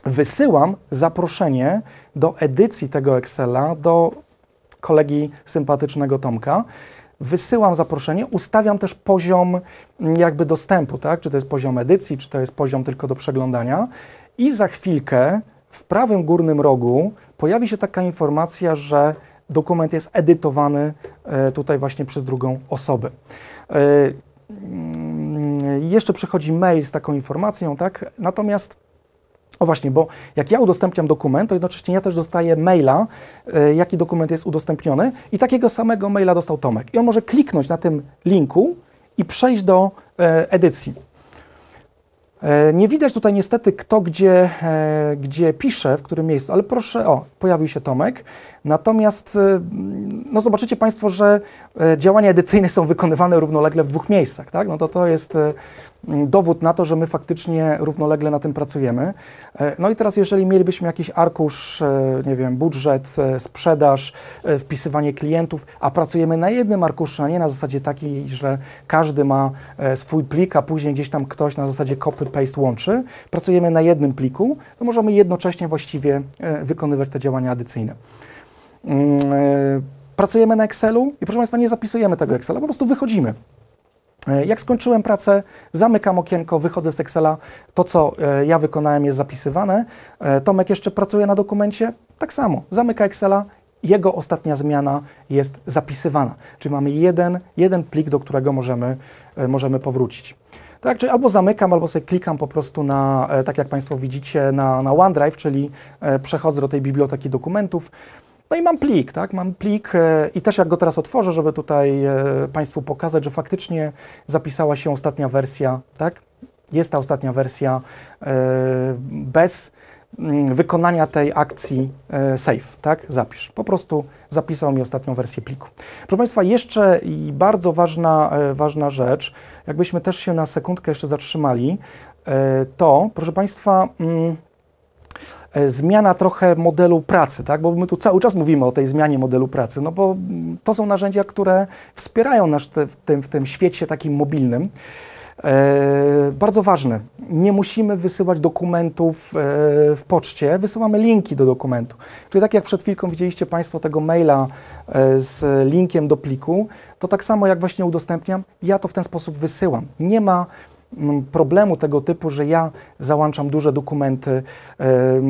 S1: Wysyłam zaproszenie do edycji tego Excela do kolegi sympatycznego Tomka wysyłam zaproszenie, ustawiam też poziom mm, jakby dostępu, tak? Czy to jest poziom edycji, czy to jest poziom tylko do przeglądania. I za chwilkę w prawym górnym rogu pojawi się taka informacja, że dokument jest edytowany e, tutaj właśnie przez drugą osobę. E, mm, jeszcze przychodzi mail z taką informacją, tak? Natomiast o właśnie, bo jak ja udostępniam dokument, to jednocześnie ja też dostaję maila, e, jaki dokument jest udostępniony i takiego samego maila dostał Tomek. I on może kliknąć na tym linku i przejść do e, edycji. E, nie widać tutaj niestety kto gdzie, gdzie pisze, w którym miejscu, ale proszę, o, pojawił się Tomek. Natomiast no zobaczycie Państwo, że działania edycyjne są wykonywane równolegle w dwóch miejscach, tak? No to to jest Mm, dowód na to, że my faktycznie równolegle na tym pracujemy. E, no i teraz, jeżeli mielibyśmy jakiś arkusz, e, nie wiem, budżet, e, sprzedaż, wpisywanie klientów, a pracujemy na jednym arkuszu, a nie na zasadzie takiej, że każdy ma swój plik, a później gdzieś tam ktoś na zasadzie copy-paste łączy, pracujemy na jednym pliku, to możemy jednocześnie właściwie wykonywać te działania edycyjne mm, pracujemy na Excelu i proszę Państwa, nie zapisujemy tego Excela, po prostu wychodzimy. E, jak skończyłem pracę, zamykam okienko, wychodzę z Excela. To, co e, ja wykonałem, jest zapisywane. E, Tomek jeszcze pracuje na dokumencie. Tak samo, zamyka Excela, jego ostatnia zmiana jest zapisywana. Czyli mamy jeden, jeden plik, do którego możemy, możemy powrócić. Tak, czyli albo zamykam, albo sobie klikam po prostu na, tak jak Państwo widzicie, na, na OneDrive, czyli przechodzę do tej biblioteki dokumentów. No i mam plik, tak? Mam plik e, i też jak go teraz otworzę, żeby tutaj e, Państwu pokazać, że faktycznie zapisała się ostatnia wersja, tak? Jest ta ostatnia wersja e, bez mm, wykonania tej akcji save, tak? Zapisz. Po prostu zapisał mi ostatnią wersję pliku. Proszę Państwa, jeszcze i bardzo ważna, ważna rzecz, jakbyśmy też się na sekundkę jeszcze zatrzymali, to, proszę Państwa, mm, E, zmiana trochę modelu pracy, tak? bo my tu cały czas mówimy o tej zmianie modelu pracy, no bo mm, to są narzędzia, które wspierają nas te, w, tym, w tym świecie takim mobilnym. E, bardzo ważne, nie musimy wysyłać dokumentów e, w poczcie, wysyłamy linki do dokumentu. Czyli tak jak przed chwilką widzieliście Państwo tego maila e, z linkiem do pliku, to tak samo jak właśnie udostępniam, ja to w ten sposób wysyłam. Nie ma problemu tego typu, że ja załączam duże dokumenty, e,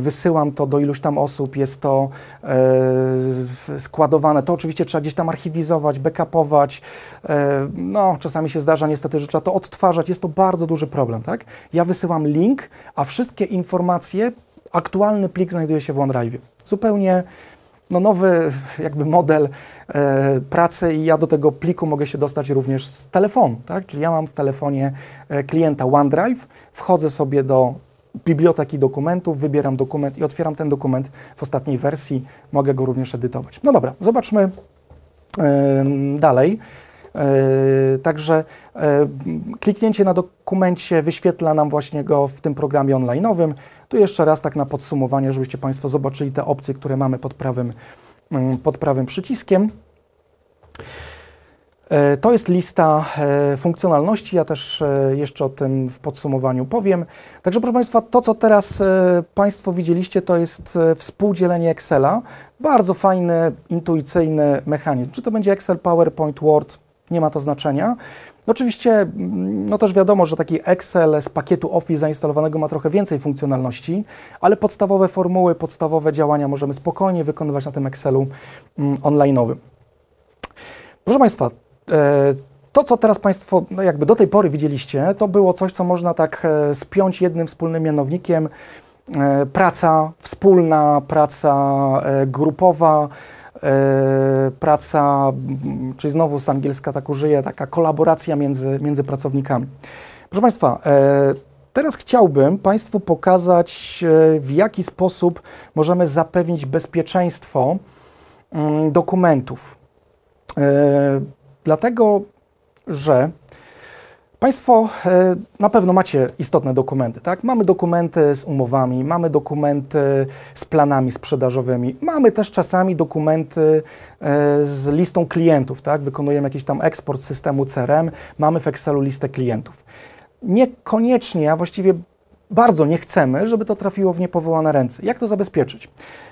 S1: wysyłam to do iluś tam osób, jest to e, składowane. To oczywiście trzeba gdzieś tam archiwizować, backupować. E, no, czasami się zdarza niestety, że trzeba to odtwarzać. Jest to bardzo duży problem, tak? Ja wysyłam link, a wszystkie informacje, aktualny plik znajduje się w OneDrive. Zupełnie no, nowy jakby model e, pracy i ja do tego pliku mogę się dostać również z telefonu, tak? Czyli ja mam w telefonie e, klienta OneDrive, wchodzę sobie do biblioteki dokumentów, wybieram dokument i otwieram ten dokument w ostatniej wersji, mogę go również edytować. No dobra, zobaczmy e, dalej. E, także e, kliknięcie na dokumencie wyświetla nam właśnie go w tym programie online'owym. Tu jeszcze raz tak na podsumowanie, żebyście Państwo zobaczyli te opcje, które mamy pod prawym, mm, pod prawym przyciskiem. E, to jest lista e, funkcjonalności, ja też e, jeszcze o tym w podsumowaniu powiem. Także proszę Państwa, to co teraz Państwo widzieliście, to jest współdzielenie Excela. Bardzo fajny, intuicyjny mechanizm. Czy to będzie Excel, PowerPoint, Word, nie ma to znaczenia. No oczywiście, mm, no też wiadomo, że taki Excel z pakietu Office zainstalowanego ma trochę więcej funkcjonalności, ale podstawowe formuły, podstawowe działania możemy spokojnie wykonywać na tym Excelu mm, online'owym. Proszę Państwa, e, to, co teraz Państwo no jakby do tej pory widzieliście, to było coś, co można tak e, spiąć jednym wspólnym mianownikiem. E, praca wspólna, praca grupowa, E, praca, czyli znowu z angielska tak użyję, taka kolaboracja między, między pracownikami. Proszę Państwa, e, Teraz chciałbym Państwu pokazać, e, w jaki sposób możemy zapewnić bezpieczeństwo mm, dokumentów. Dlatego, że Państwo e, na pewno macie istotne dokumenty, tak? Mamy dokumenty z umowami, mamy dokumenty z planami sprzedażowymi, mamy też czasami dokumenty e, z listą klientów, tak? Wykonujemy jakiś tam eksport systemu CRM, mamy w Excelu listę klientów. Niekoniecznie, a właściwie bardzo nie chcemy, żeby to trafiło w niepowołane ręce. Jak to zabezpieczyć?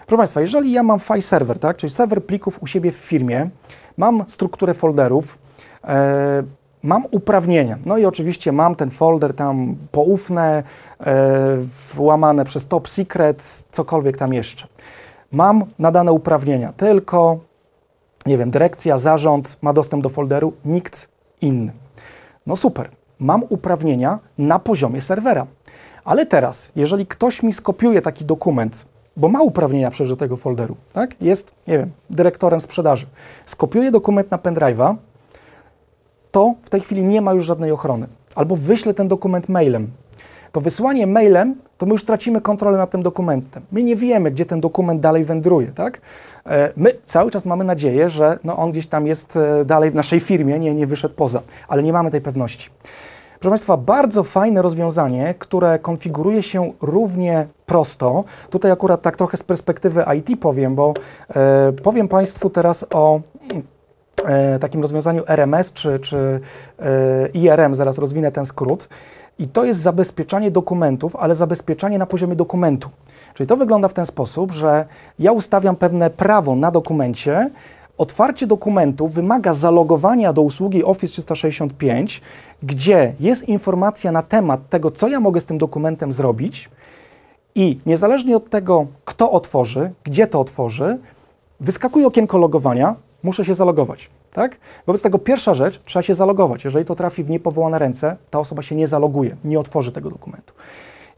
S1: Proszę Państwa, jeżeli ja mam file server, tak? Czyli serwer plików u siebie w firmie, mam strukturę folderów, yy, mam uprawnienia. No i oczywiście mam ten folder tam poufne, e, włamane przez top secret, cokolwiek tam jeszcze. Mam nadane uprawnienia, tylko, nie wiem, dyrekcja, zarząd ma dostęp do folderu, nikt inny. No super, mam uprawnienia na poziomie serwera. Ale teraz, jeżeli ktoś mi skopiuje taki dokument, bo ma uprawnienia przecież do tego folderu, tak? Jest, nie wiem, dyrektorem sprzedaży. Skopiuje dokument na pendrive'a, to w tej chwili nie ma już żadnej ochrony. Albo wyślę ten dokument mailem. To wysłanie mailem, to my już tracimy kontrolę nad tym dokumentem. My nie wiemy, gdzie ten dokument dalej wędruje, tak? E, my cały czas mamy nadzieję, że no on gdzieś tam jest e, dalej w naszej firmie, nie, nie wyszedł poza, ale nie mamy tej pewności. Proszę Państwa, bardzo fajne rozwiązanie, które konfiguruje się równie prosto. Tutaj akurat tak trochę z perspektywy IT powiem, bo e, powiem Państwu teraz o mm, E, takim rozwiązaniu RMS czy, czy e, IRM, zaraz rozwinę ten skrót. I to jest zabezpieczanie dokumentów, ale zabezpieczanie na poziomie dokumentu. Czyli to wygląda w ten sposób, że ja ustawiam pewne prawo na dokumencie. Otwarcie dokumentu wymaga zalogowania do usługi Office 365, gdzie jest informacja na temat tego, co ja mogę z tym dokumentem zrobić. I niezależnie od tego, kto otworzy, gdzie to otworzy, wyskakuje okienko logowania, muszę się zalogować. Tak? Wobec tego pierwsza rzecz, trzeba się zalogować. Jeżeli to trafi w niepowołane ręce, ta osoba się nie zaloguje, nie otworzy tego dokumentu.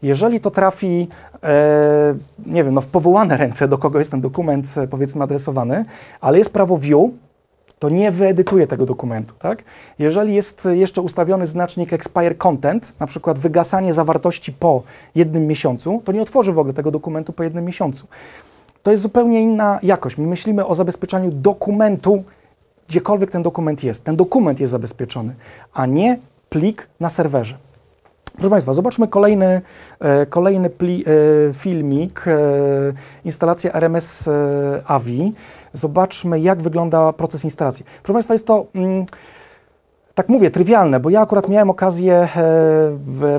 S1: Jeżeli to trafi, e, nie wiem, no w powołane ręce, do kogo jest ten dokument, e, powiedzmy, adresowany, ale jest prawo view, to nie wyedytuje tego dokumentu, tak? Jeżeli jest jeszcze ustawiony znacznik expire content, na przykład wygasanie zawartości po jednym miesiącu, to nie otworzy w ogóle tego dokumentu po jednym miesiącu to jest zupełnie inna jakość. My myślimy o zabezpieczaniu dokumentu, gdziekolwiek ten dokument jest. Ten dokument jest zabezpieczony, a nie plik na serwerze. Proszę Państwa, zobaczmy kolejny, e, kolejny pli, e, filmik, e, instalacja RMS e, AVI. Zobaczmy, jak wygląda proces instalacji. Proszę Państwa, jest to... Mm, tak mówię, trywialne, bo ja akurat miałem okazję e,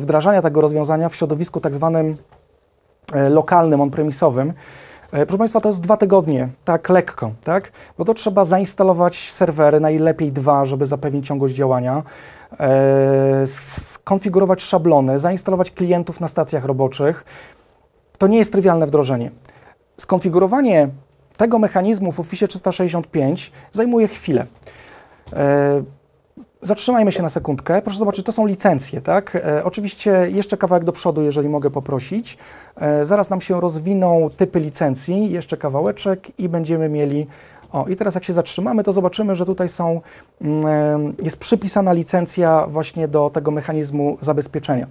S1: wdrażania tego rozwiązania w środowisku tak zwanym e, lokalnym, on-premisowym. E, proszę Państwa, to jest dwa tygodnie, tak lekko, tak? Bo to trzeba zainstalować serwery, najlepiej dwa, żeby zapewnić ciągłość działania, e, skonfigurować szablony, zainstalować klientów na stacjach roboczych. To nie jest trywialne wdrożenie. Skonfigurowanie tego mechanizmu w Office 365 zajmuje chwilę. E, Zatrzymajmy się na sekundkę. Proszę zobaczyć, to są licencje, tak? E, oczywiście jeszcze kawałek do przodu, jeżeli mogę poprosić. E, zaraz nam się rozwiną typy licencji, jeszcze kawałeczek i będziemy mieli o, i teraz jak się zatrzymamy, to zobaczymy, że tutaj są, mm, e, jest przypisana licencja właśnie do tego mechanizmu zabezpieczenia.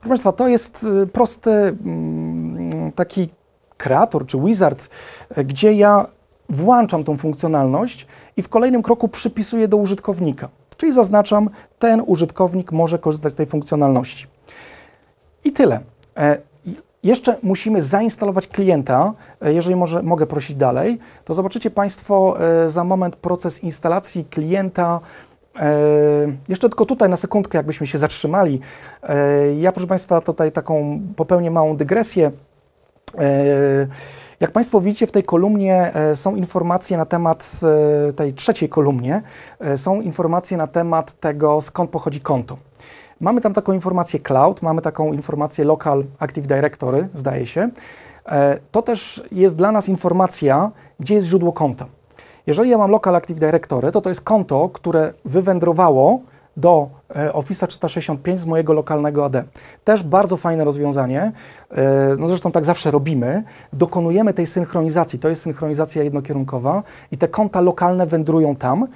S1: Proszę Państwa, to jest y, prosty mm, taki kreator czy wizard, e, gdzie ja włączam tą funkcjonalność i w kolejnym kroku przypisuję do użytkownika. Czyli zaznaczam, ten użytkownik może korzystać z tej funkcjonalności. I tyle. E, jeszcze musimy zainstalować klienta, e, jeżeli może, mogę prosić dalej, to zobaczycie Państwo e, za moment proces instalacji klienta. Jeszcze tylko tutaj na sekundkę, jakbyśmy się zatrzymali. Ja proszę Państwa tutaj taką popełnię małą dygresję. Jak Państwo widzicie, w tej kolumnie e, są informacje na temat, e, tej trzeciej kolumnie, e, są informacje na temat tego, skąd pochodzi konto. Mamy tam taką informację cloud, mamy taką informację local active directory, zdaje się. To też jest dla nas informacja, gdzie jest źródło konta. Jeżeli ja mam local active directory, to to jest konto, które wywędrowało do e, Office 365 z mojego lokalnego AD. Też bardzo fajne rozwiązanie, e, no zresztą tak zawsze robimy, dokonujemy tej synchronizacji, to jest synchronizacja jednokierunkowa i te konta lokalne wędrują tam,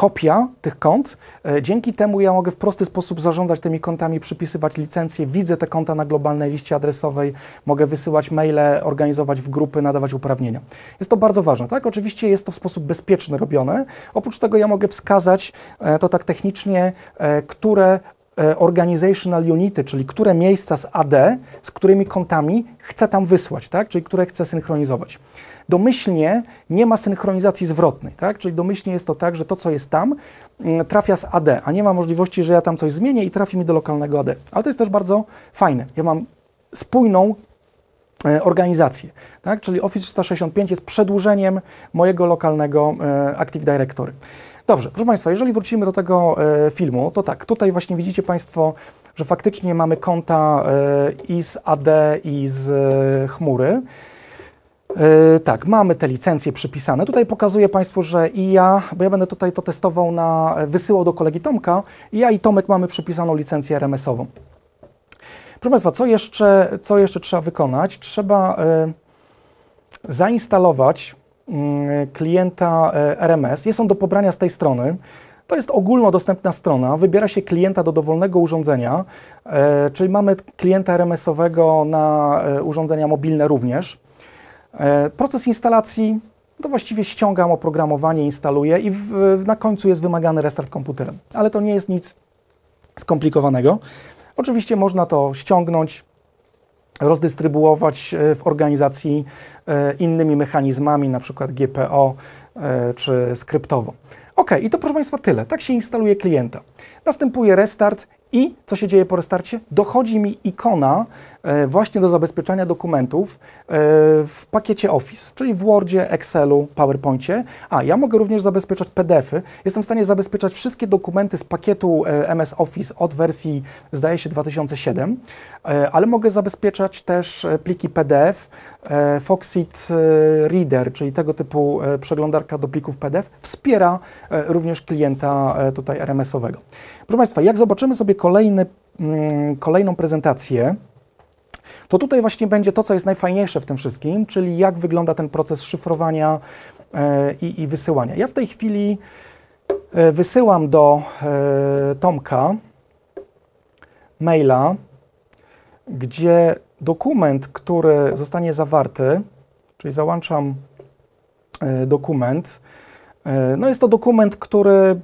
S1: kopia tych kont. E, dzięki temu ja mogę w prosty sposób zarządzać tymi kontami, przypisywać licencje, widzę te konta na globalnej liście adresowej, mogę wysyłać maile, organizować w grupy, nadawać uprawnienia. Jest to bardzo ważne, tak? Oczywiście jest to w sposób bezpieczny robione. Oprócz tego ja mogę wskazać, e, to tak technicznie, e, które E, organizational unity, czyli które miejsca z AD, z którymi kontami chcę tam wysłać, tak? czyli które chcę synchronizować. Domyślnie nie ma synchronizacji zwrotnej, tak? czyli domyślnie jest to tak, że to, co jest tam, mm, trafia z AD, a nie ma możliwości, że ja tam coś zmienię i trafi mi do lokalnego AD. Ale to jest też bardzo fajne. Ja mam spójną e, organizację. Tak? Czyli Office 365 jest przedłużeniem mojego lokalnego e, Active Directory. Dobrze, proszę Państwa, jeżeli wrócimy do tego e, filmu, to tak, tutaj właśnie widzicie Państwo, że faktycznie mamy konta e, i z AD, i z e, chmury. E, tak, mamy te licencje przypisane. Tutaj pokazuję Państwu, że i ja, bo ja będę tutaj to testował na, e, wysyłał do kolegi Tomka, i ja i Tomek mamy przypisaną licencję RMS-ową. Proszę Państwa, co jeszcze, co jeszcze trzeba wykonać? Trzeba e, zainstalować Mm, klienta e, RMS. Jest on do pobrania z tej strony. To jest ogólnodostępna strona. Wybiera się klienta do dowolnego urządzenia, e, czyli mamy klienta RMS-owego na e, urządzenia mobilne również. Proces instalacji to właściwie ściągam oprogramowanie, instaluję i w, na końcu jest wymagany restart komputerem. Ale to nie jest nic skomplikowanego. Oczywiście można to ściągnąć, rozdystrybuować e, w organizacji e, innymi mechanizmami, na przykład GPO e, czy skryptowo. Ok, i to proszę Państwa tyle. Tak się instaluje klienta. Następuje restart i co się dzieje po restarcie? Dochodzi mi ikona e, właśnie do zabezpieczania dokumentów e, w pakiecie Office, czyli w Wordzie, Excelu, PowerPointie. A ja mogę również zabezpieczać PDFy. Jestem w stanie zabezpieczać wszystkie dokumenty z pakietu e, MS Office od wersji, zdaje się, 2007, ale mogę zabezpieczać też pliki PDF, Foxit Reader, czyli tego typu przeglądarka do plików PDF, wspiera również klienta tutaj RMS-owego. Proszę Państwa, jak zobaczymy sobie kolejny, mm, kolejną prezentację, to tutaj właśnie będzie to, co jest najfajniejsze w tym wszystkim, czyli jak wygląda ten proces szyfrowania e, i, i wysyłania. Ja w tej chwili e, wysyłam do e, Tomka maila, gdzie dokument, który zostanie zawarty, czyli załączam dokument, E, no jest to dokument, który mm,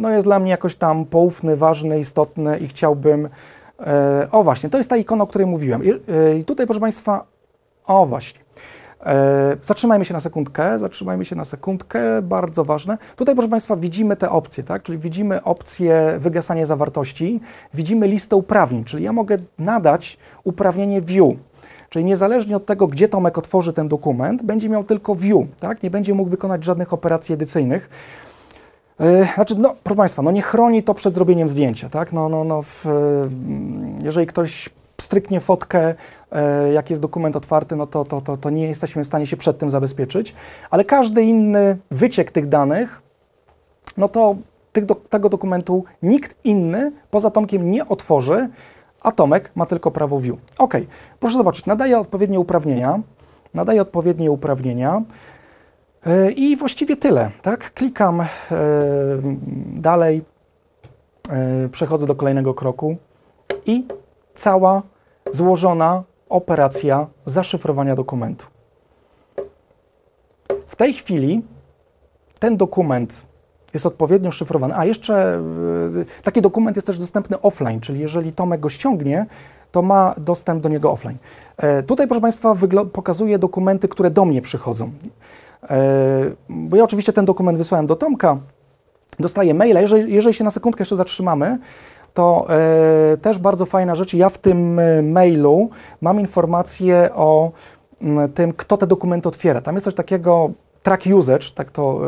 S1: no jest dla mnie jakoś tam poufny, ważny, istotny i chciałbym... E, o właśnie, to jest ta ikona, o której mówiłem. I e, tutaj, proszę Państwa, o właśnie. Zatrzymajmy się na sekundkę, zatrzymajmy się na sekundkę, bardzo ważne. Tutaj, proszę Państwa, widzimy te opcje, tak? czyli widzimy opcję wygasania zawartości, widzimy listę uprawnień, czyli ja mogę nadać uprawnienie view. Czyli niezależnie od tego, gdzie Tomek otworzy ten dokument, będzie miał tylko view, tak? nie będzie mógł wykonać żadnych operacji edycyjnych. E, znaczy, no, proszę Państwa, no nie chroni to przed zrobieniem zdjęcia, tak? No, no, no, w, e, jeżeli ktoś stryknie fotkę, e, jak jest dokument otwarty, no to, to, to, to nie jesteśmy w stanie się przed tym zabezpieczyć, ale każdy inny wyciek tych danych, no to tych tego dokumentu nikt inny poza Tomkiem nie otworzy, a Tomek ma tylko prawo view. Ok, proszę zobaczyć, nadaje odpowiednie uprawnienia, nadaje odpowiednie uprawnienia e, i właściwie tyle, tak? Klikam e, dalej, e, przechodzę do kolejnego kroku i cała złożona operacja zaszyfrowania dokumentu. W tej chwili ten dokument jest odpowiednio szyfrowany. A jeszcze e, taki dokument jest też dostępny offline, czyli jeżeli Tomek go ściągnie, to ma dostęp do niego offline. E, tutaj, proszę Państwa, pokazuję dokumenty, które do mnie przychodzą. E, bo ja oczywiście ten dokument wysłałem do Tomka, dostaję maila. Jeżeli, jeżeli się na sekundkę jeszcze zatrzymamy, to też bardzo fajna rzecz. Ja w tym mailu mam informację o tym, kto te dokumenty otwiera. Tam jest coś takiego track usage, tak to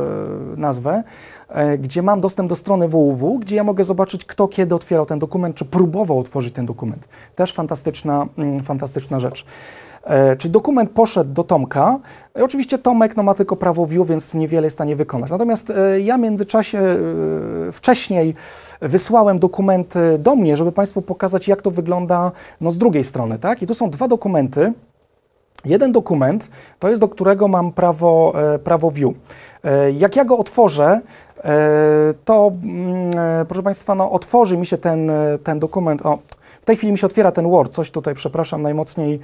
S1: nazwę, E, gdzie mam dostęp do strony www, gdzie ja mogę zobaczyć, kto kiedy otwierał ten dokument, czy próbował otworzyć ten dokument. Też fantastyczna, mm, fantastyczna rzecz. E, Czyli dokument poszedł do Tomka. E, oczywiście Tomek no, ma tylko prawo view, więc niewiele jest w stanie wykonać. Natomiast ja w międzyczasie wcześniej wysłałem dokumenty do mnie, żeby Państwu pokazać, jak to wygląda no, z drugiej strony. Tak? I tu są dwa dokumenty. Jeden dokument to jest, do którego mam prawo, e, prawo view. E, jak ja go otworzę, e, to mm, proszę Państwa, no, otworzy mi się ten, ten dokument. O, w tej chwili mi się otwiera ten Word, coś tutaj, przepraszam, najmocniej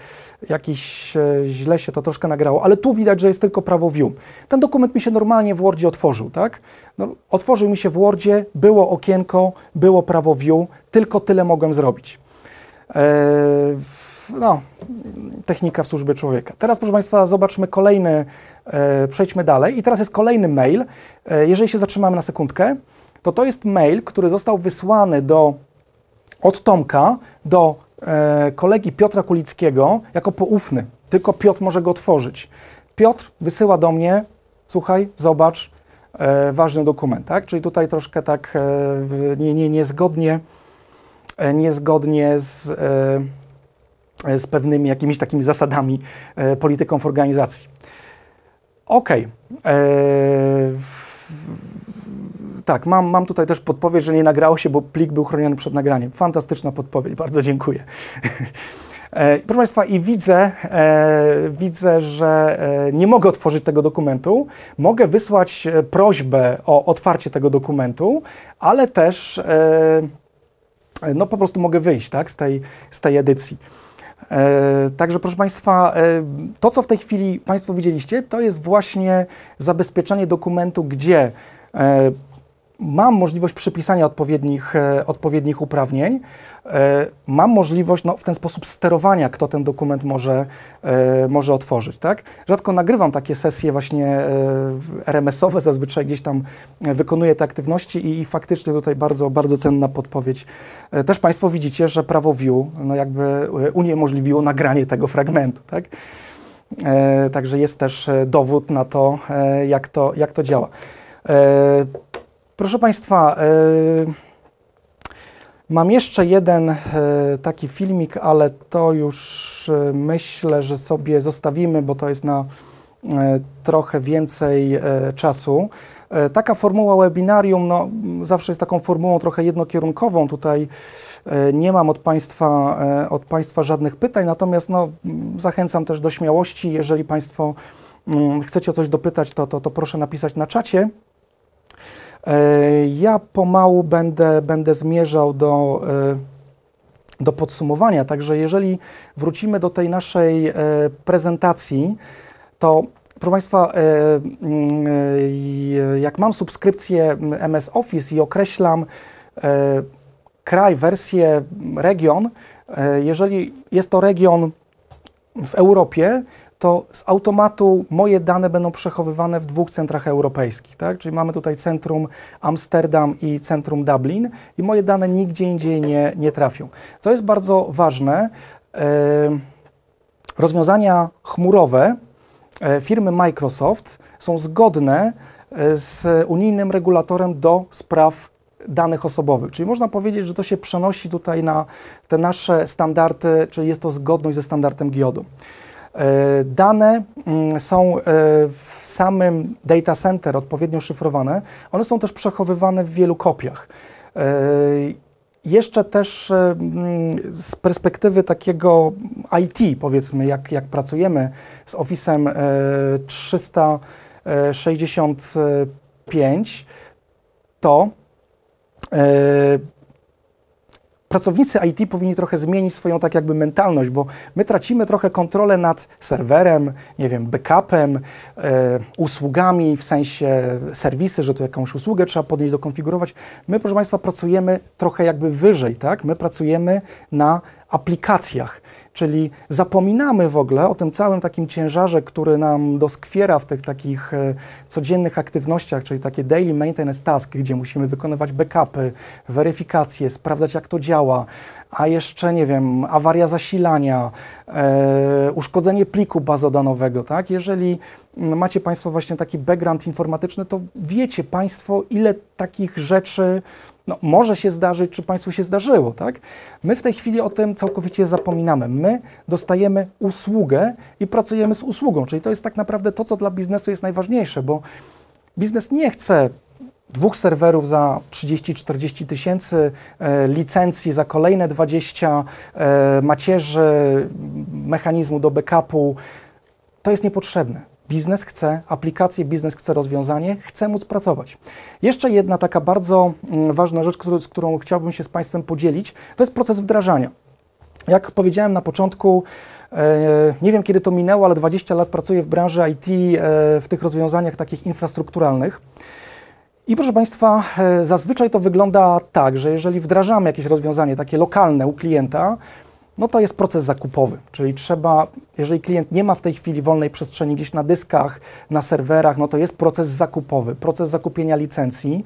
S1: jakiś źle się to troszkę nagrało, ale tu widać, że jest tylko prawo view. Ten dokument mi się normalnie w Wordzie otworzył, tak? No, otworzył mi się w Wordzie, było okienko, było prawo view, tylko tyle mogłem zrobić. Eee, no, technika w służbie człowieka. Teraz, proszę Państwa, zobaczmy kolejny, e, przejdźmy dalej. I teraz jest kolejny mail. E, jeżeli się zatrzymamy na sekundkę, to to jest mail, który został wysłany do, od Tomka do e, kolegi Piotra Kulickiego jako poufny. Tylko Piotr może go otworzyć. Piotr wysyła do mnie, słuchaj, zobacz, e, ważny dokument, tak? Czyli tutaj troszkę tak e, nie, nie, niezgodnie, e, niezgodnie z e, E, z pewnymi jakimiś takimi zasadami, e, polityką w organizacji. Okej. Okay. E, tak, mam, mam tutaj też podpowiedź, że nie nagrało się, bo plik był chroniony przed nagraniem. Fantastyczna podpowiedź, bardzo dziękuję. [LAUGHS] Proszę Państwa, i widzę, e, widzę że e, nie mogę otworzyć tego dokumentu. Mogę wysłać prośbę o otwarcie tego dokumentu, ale też e, no, po prostu mogę wyjść tak, z, tej, z tej edycji. E, także proszę Państwa, e, to co w tej chwili Państwo widzieliście, to jest właśnie zabezpieczenie dokumentu, gdzie e, mam możliwość przypisania odpowiednich, e, odpowiednich uprawnień, e, mam możliwość no, w ten sposób sterowania, kto ten dokument może, e, może otworzyć. Tak? Rzadko nagrywam takie sesje właśnie RMS-owe, zazwyczaj gdzieś tam wykonuję te aktywności i, i faktycznie tutaj bardzo, bardzo cenna podpowiedź. Też Państwo widzicie, że prawo view no, jakby uniemożliwiło nagranie tego fragmentu. Tak? Także jest też dowód na to, jak to, jak to działa. Proszę Państwa, e, mam jeszcze jeden e, taki filmik, ale to już e, myślę, że sobie zostawimy, bo to jest na trochę więcej czasu. Taka formuła webinarium no, zawsze jest taką formułą trochę jednokierunkową. Tutaj nie mam od Państwa, od państwa żadnych pytań, natomiast no, zachęcam też do śmiałości. Jeżeli Państwo mm, chcecie o coś dopytać, to, to, to proszę napisać na czacie. E, ja pomału będę, będę zmierzał do, e, do podsumowania, także jeżeli wrócimy do tej naszej e, prezentacji, to proszę Państwa, mm, jak mam subskrypcję MS Office i określam kraj, wersję, region, jeżeli jest to region w Europie, to z automatu moje dane będą przechowywane w dwóch centrach europejskich, tak? Czyli mamy tutaj centrum Amsterdam i centrum Dublin i moje dane nigdzie indziej nie, nie trafią. Co jest bardzo ważne, e, rozwiązania chmurowe e, firmy Microsoft są zgodne e, z unijnym regulatorem do spraw danych osobowych. Czyli można powiedzieć, że to się przenosi tutaj na te nasze standardy, czyli jest to zgodność ze standardem GIODu. E, dane mm, są e, w samym data center odpowiednio szyfrowane. One są też przechowywane w wielu kopiach. E, jeszcze też mm, z perspektywy takiego IT, powiedzmy, jak, jak pracujemy z Office'em 365, to pracownicy IT powinni trochę zmienić swoją tak jakby mentalność, bo my tracimy trochę kontrolę nad serwerem, nie wiem, backupem, e, usługami, w sensie serwisy, że tu jakąś usługę trzeba podnieść, dokonfigurować. My, proszę Państwa, pracujemy trochę jakby wyżej, tak? My pracujemy na aplikacjach. Czyli zapominamy w ogóle o tym całym takim ciężarze, który nam doskwiera w tych takich e, codziennych aktywnościach, czyli takie daily maintenance task, gdzie musimy wykonywać backupy, weryfikacje, sprawdzać jak to działa, a jeszcze, nie wiem, awaria zasilania, e, uszkodzenie pliku bazodanowego, tak? Jeżeli mm, macie Państwo właśnie taki background informatyczny, to wiecie Państwo, ile takich rzeczy no, może się zdarzyć, czy Państwu się zdarzyło, tak? My w tej chwili o tym całkowicie zapominamy. My dostajemy usługę i pracujemy z usługą, czyli to jest tak naprawdę to, co dla biznesu jest najważniejsze, bo biznes nie chce dwóch serwerów za 30-40 tysięcy, e, licencji za kolejne 20, e, macierzy, mechanizmu do backupu. To jest niepotrzebne. Biznes chce aplikację, biznes chce rozwiązanie, chce móc pracować. Jeszcze jedna taka bardzo mm, ważna rzecz, z którą chciałbym się z Państwem podzielić, to jest proces wdrażania. Jak powiedziałem na początku, e, nie wiem kiedy to minęło, ale 20 lat pracuję w branży IT e, w tych rozwiązaniach takich infrastrukturalnych. I proszę Państwa, e, zazwyczaj to wygląda tak, że jeżeli wdrażamy jakieś rozwiązanie takie lokalne u klienta, no to jest proces zakupowy, czyli trzeba, jeżeli klient nie ma w tej chwili wolnej przestrzeni gdzieś na dyskach, na serwerach, no to jest proces zakupowy, proces zakupienia licencji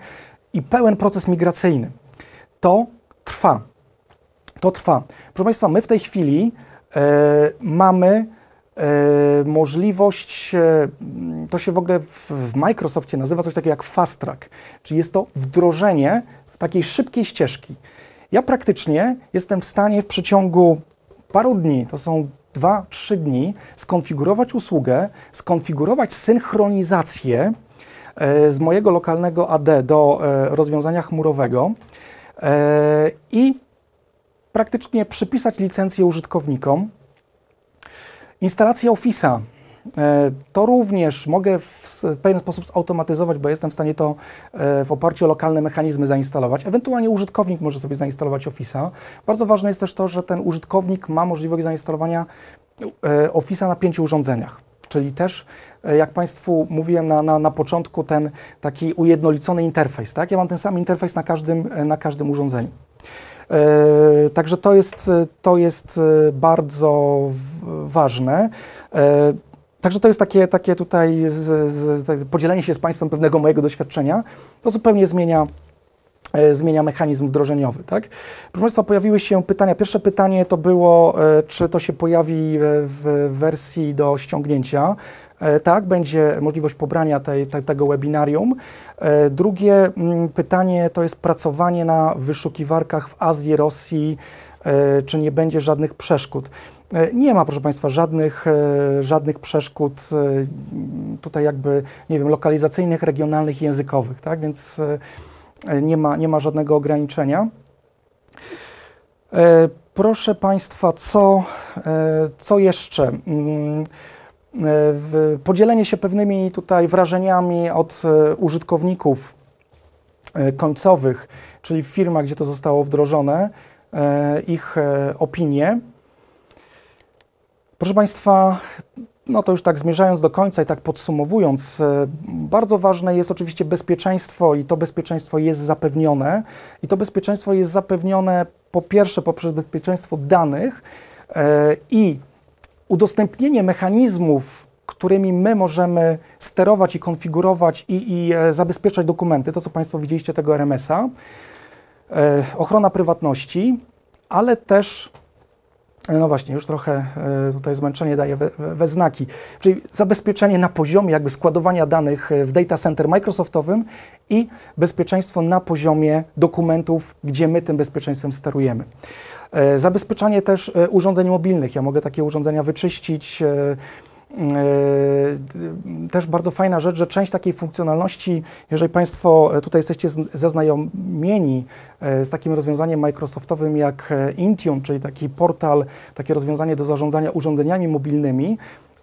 S1: i pełen proces migracyjny. To trwa. To trwa. Proszę Państwa, my w tej chwili e, mamy e, możliwość, e, to się w ogóle w, w Microsoftie nazywa coś takiego jak fast track, czyli jest to wdrożenie w takiej szybkiej ścieżki. Ja praktycznie jestem w stanie w przeciągu paru dni, to są 2-3 dni, skonfigurować usługę, skonfigurować synchronizację e, z mojego lokalnego AD do e, rozwiązania chmurowego e, i praktycznie przypisać licencję użytkownikom. Instalacja Office'a E, to również mogę w pewien sposób zautomatyzować, bo jestem w stanie to e, w oparciu o lokalne mechanizmy zainstalować. Ewentualnie użytkownik może sobie zainstalować Office'a. Bardzo ważne jest też to, że ten użytkownik ma możliwość zainstalowania e, Office'a na pięciu urządzeniach. Czyli też, jak Państwu mówiłem na, na, na początku, ten taki ujednolicony interfejs. Tak? Ja mam ten sam interfejs na każdym, na każdym urządzeniu. Yy, także to jest, to jest bardzo ważne. Yy, Także to jest takie, takie tutaj z, z, z, podzielenie się z Państwem pewnego mojego doświadczenia. To zupełnie zmienia, e, zmienia mechanizm wdrożeniowy. Tak? Proszę Państwa, pojawiły się pytania. Pierwsze pytanie to było, e, czy to się pojawi e, w wersji do ściągnięcia. E, tak, będzie możliwość pobrania tej, tego webinarium. E, drugie m, mm, pytanie to jest pracowanie na wyszukiwarkach w Azji, Rosji, e, czy nie będzie żadnych przeszkód. E, nie ma, proszę Państwa, żadnych, e, żadnych przeszkód e, tutaj jakby, nie wiem, lokalizacyjnych, regionalnych, językowych, tak? Więc nie ma, nie ma żadnego ograniczenia. Proszę Państwa, co, co jeszcze? Mm, podzielenie się pewnymi tutaj wrażeniami od użytkowników końcowych, czyli w firmach, gdzie to zostało wdrożone, ich opinie. Proszę Państwa, no to już tak zmierzając do końca i tak podsumowując, e, bardzo ważne jest oczywiście bezpieczeństwo i to bezpieczeństwo jest zapewnione. I to bezpieczeństwo jest zapewnione po pierwsze poprzez bezpieczeństwo danych e, i udostępnienie mechanizmów, którymi my możemy sterować i konfigurować i, i e, zabezpieczać dokumenty, to co Państwo widzieliście tego RMS-a, ochrona prywatności, ale też no właśnie, już trochę e, tutaj zmęczenie daje we, we, znaki. Czyli zabezpieczenie na poziomie jakby składowania danych e, w data center Microsoftowym i bezpieczeństwo na poziomie dokumentów, gdzie my tym bezpieczeństwem sterujemy. E, zabezpieczanie też urządzeń mobilnych. Ja mogę takie urządzenia wyczyścić, E, też bardzo fajna rzecz, że część takiej funkcjonalności, jeżeli Państwo e, tutaj jesteście zaznajomieni e, z takim rozwiązaniem Microsoftowym jak Intune, czyli taki portal, takie rozwiązanie do zarządzania urządzeniami mobilnymi,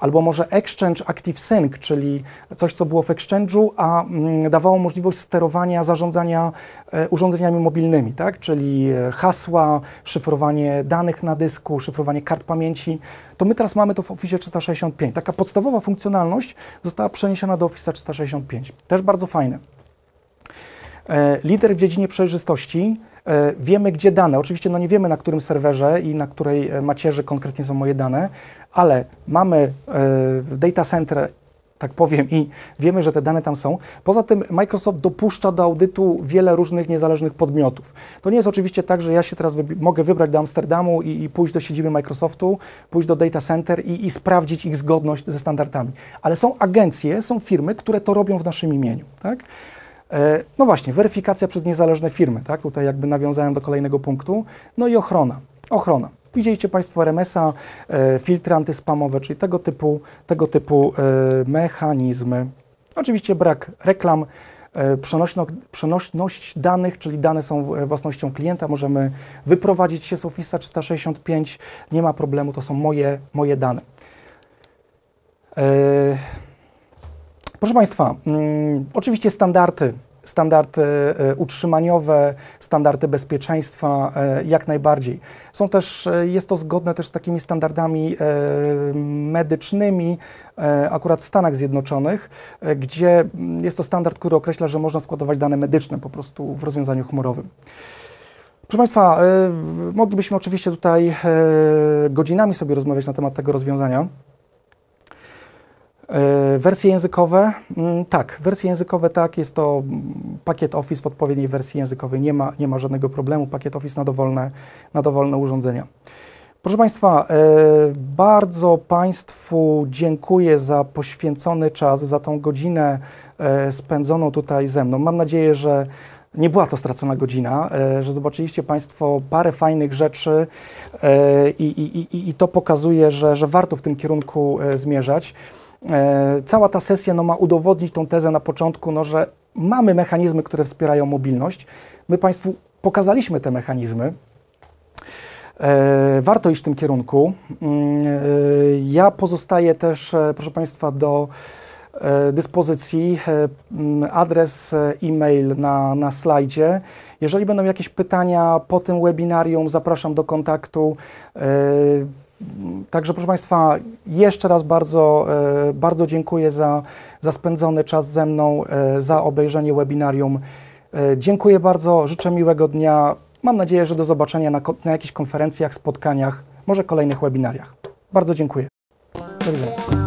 S1: albo może Exchange Active Sync, czyli coś, co było w Exchange'u, a mm, dawało możliwość sterowania, zarządzania e, urządzeniami mobilnymi, tak? czyli e, hasła, szyfrowanie danych na dysku, szyfrowanie kart pamięci. To my teraz mamy to w Office 365. Taka podstawowa funkcjonalność została przeniesiona do Office 365. Też bardzo fajne. E, lider w dziedzinie przejrzystości wiemy, gdzie dane. Oczywiście no nie wiemy, na którym serwerze i na której macierzy konkretnie są moje dane, ale mamy e, data center tak powiem, i wiemy, że te dane tam są. Poza tym Microsoft dopuszcza do audytu wiele różnych niezależnych podmiotów. To nie jest oczywiście tak, że ja się teraz wybi mogę wybrać do Amsterdamu i, i, pójść do siedziby Microsoftu, pójść do data center i, i, sprawdzić ich zgodność ze standardami. Ale są agencje, są firmy, które to robią w naszym imieniu, tak? E, no właśnie, weryfikacja przez niezależne firmy, tak? Tutaj jakby nawiązałem do kolejnego punktu. No i ochrona. Ochrona. Widzieliście Państwo RMS-a, e, filtry antyspamowe, czyli tego typu, tego typu e, mechanizmy. Oczywiście brak reklam, e, przenośność danych, czyli dane są własnością klienta, możemy wyprowadzić się z Office 365, nie ma problemu, to są moje, moje dane. Proszę Państwa, mm, oczywiście standardy standardy e, utrzymaniowe, standardy bezpieczeństwa e, jak najbardziej. Są też, e, jest to zgodne też z takimi standardami medycznymi, akurat w Stanach Zjednoczonych, gdzie mm, jest to standard, który określa, że można składować dane medyczne po prostu w rozwiązaniu chmurowym. Proszę Państwa, moglibyśmy oczywiście tutaj godzinami sobie rozmawiać na temat tego rozwiązania. E, wersje językowe, mm, tak, wersje językowe, tak, jest to mm, pakiet Office w odpowiedniej wersji językowej, nie ma, nie ma żadnego problemu, pakiet Office na dowolne, na dowolne urządzenia. Proszę Państwa, e, bardzo Państwu dziękuję za poświęcony czas, za tą godzinę e, spędzoną tutaj ze mną. Mam nadzieję, że nie była to stracona godzina, że zobaczyliście Państwo parę fajnych rzeczy i, i, i, i to pokazuje, że, że warto w tym kierunku zmierzać. E, cała ta sesja no, ma udowodnić tą tezę na początku, no, że mamy mechanizmy, które wspierają mobilność. My Państwu pokazaliśmy te mechanizmy. E, warto iść w tym kierunku. Mm, e, ja pozostaję też, proszę Państwa, do dyspozycji mm, adres e-mail na, na slajdzie. Jeżeli będą jakieś pytania po tym webinarium, zapraszam do kontaktu. Także proszę Państwa, jeszcze raz bardzo, e, bardzo dziękuję za, za spędzony czas ze mną, e, za obejrzenie webinarium. E, dziękuję bardzo, życzę miłego dnia. Mam nadzieję, że do zobaczenia na, na jakichś konferencjach, spotkaniach, może kolejnych webinariach. Bardzo dziękuję. Do widzenia.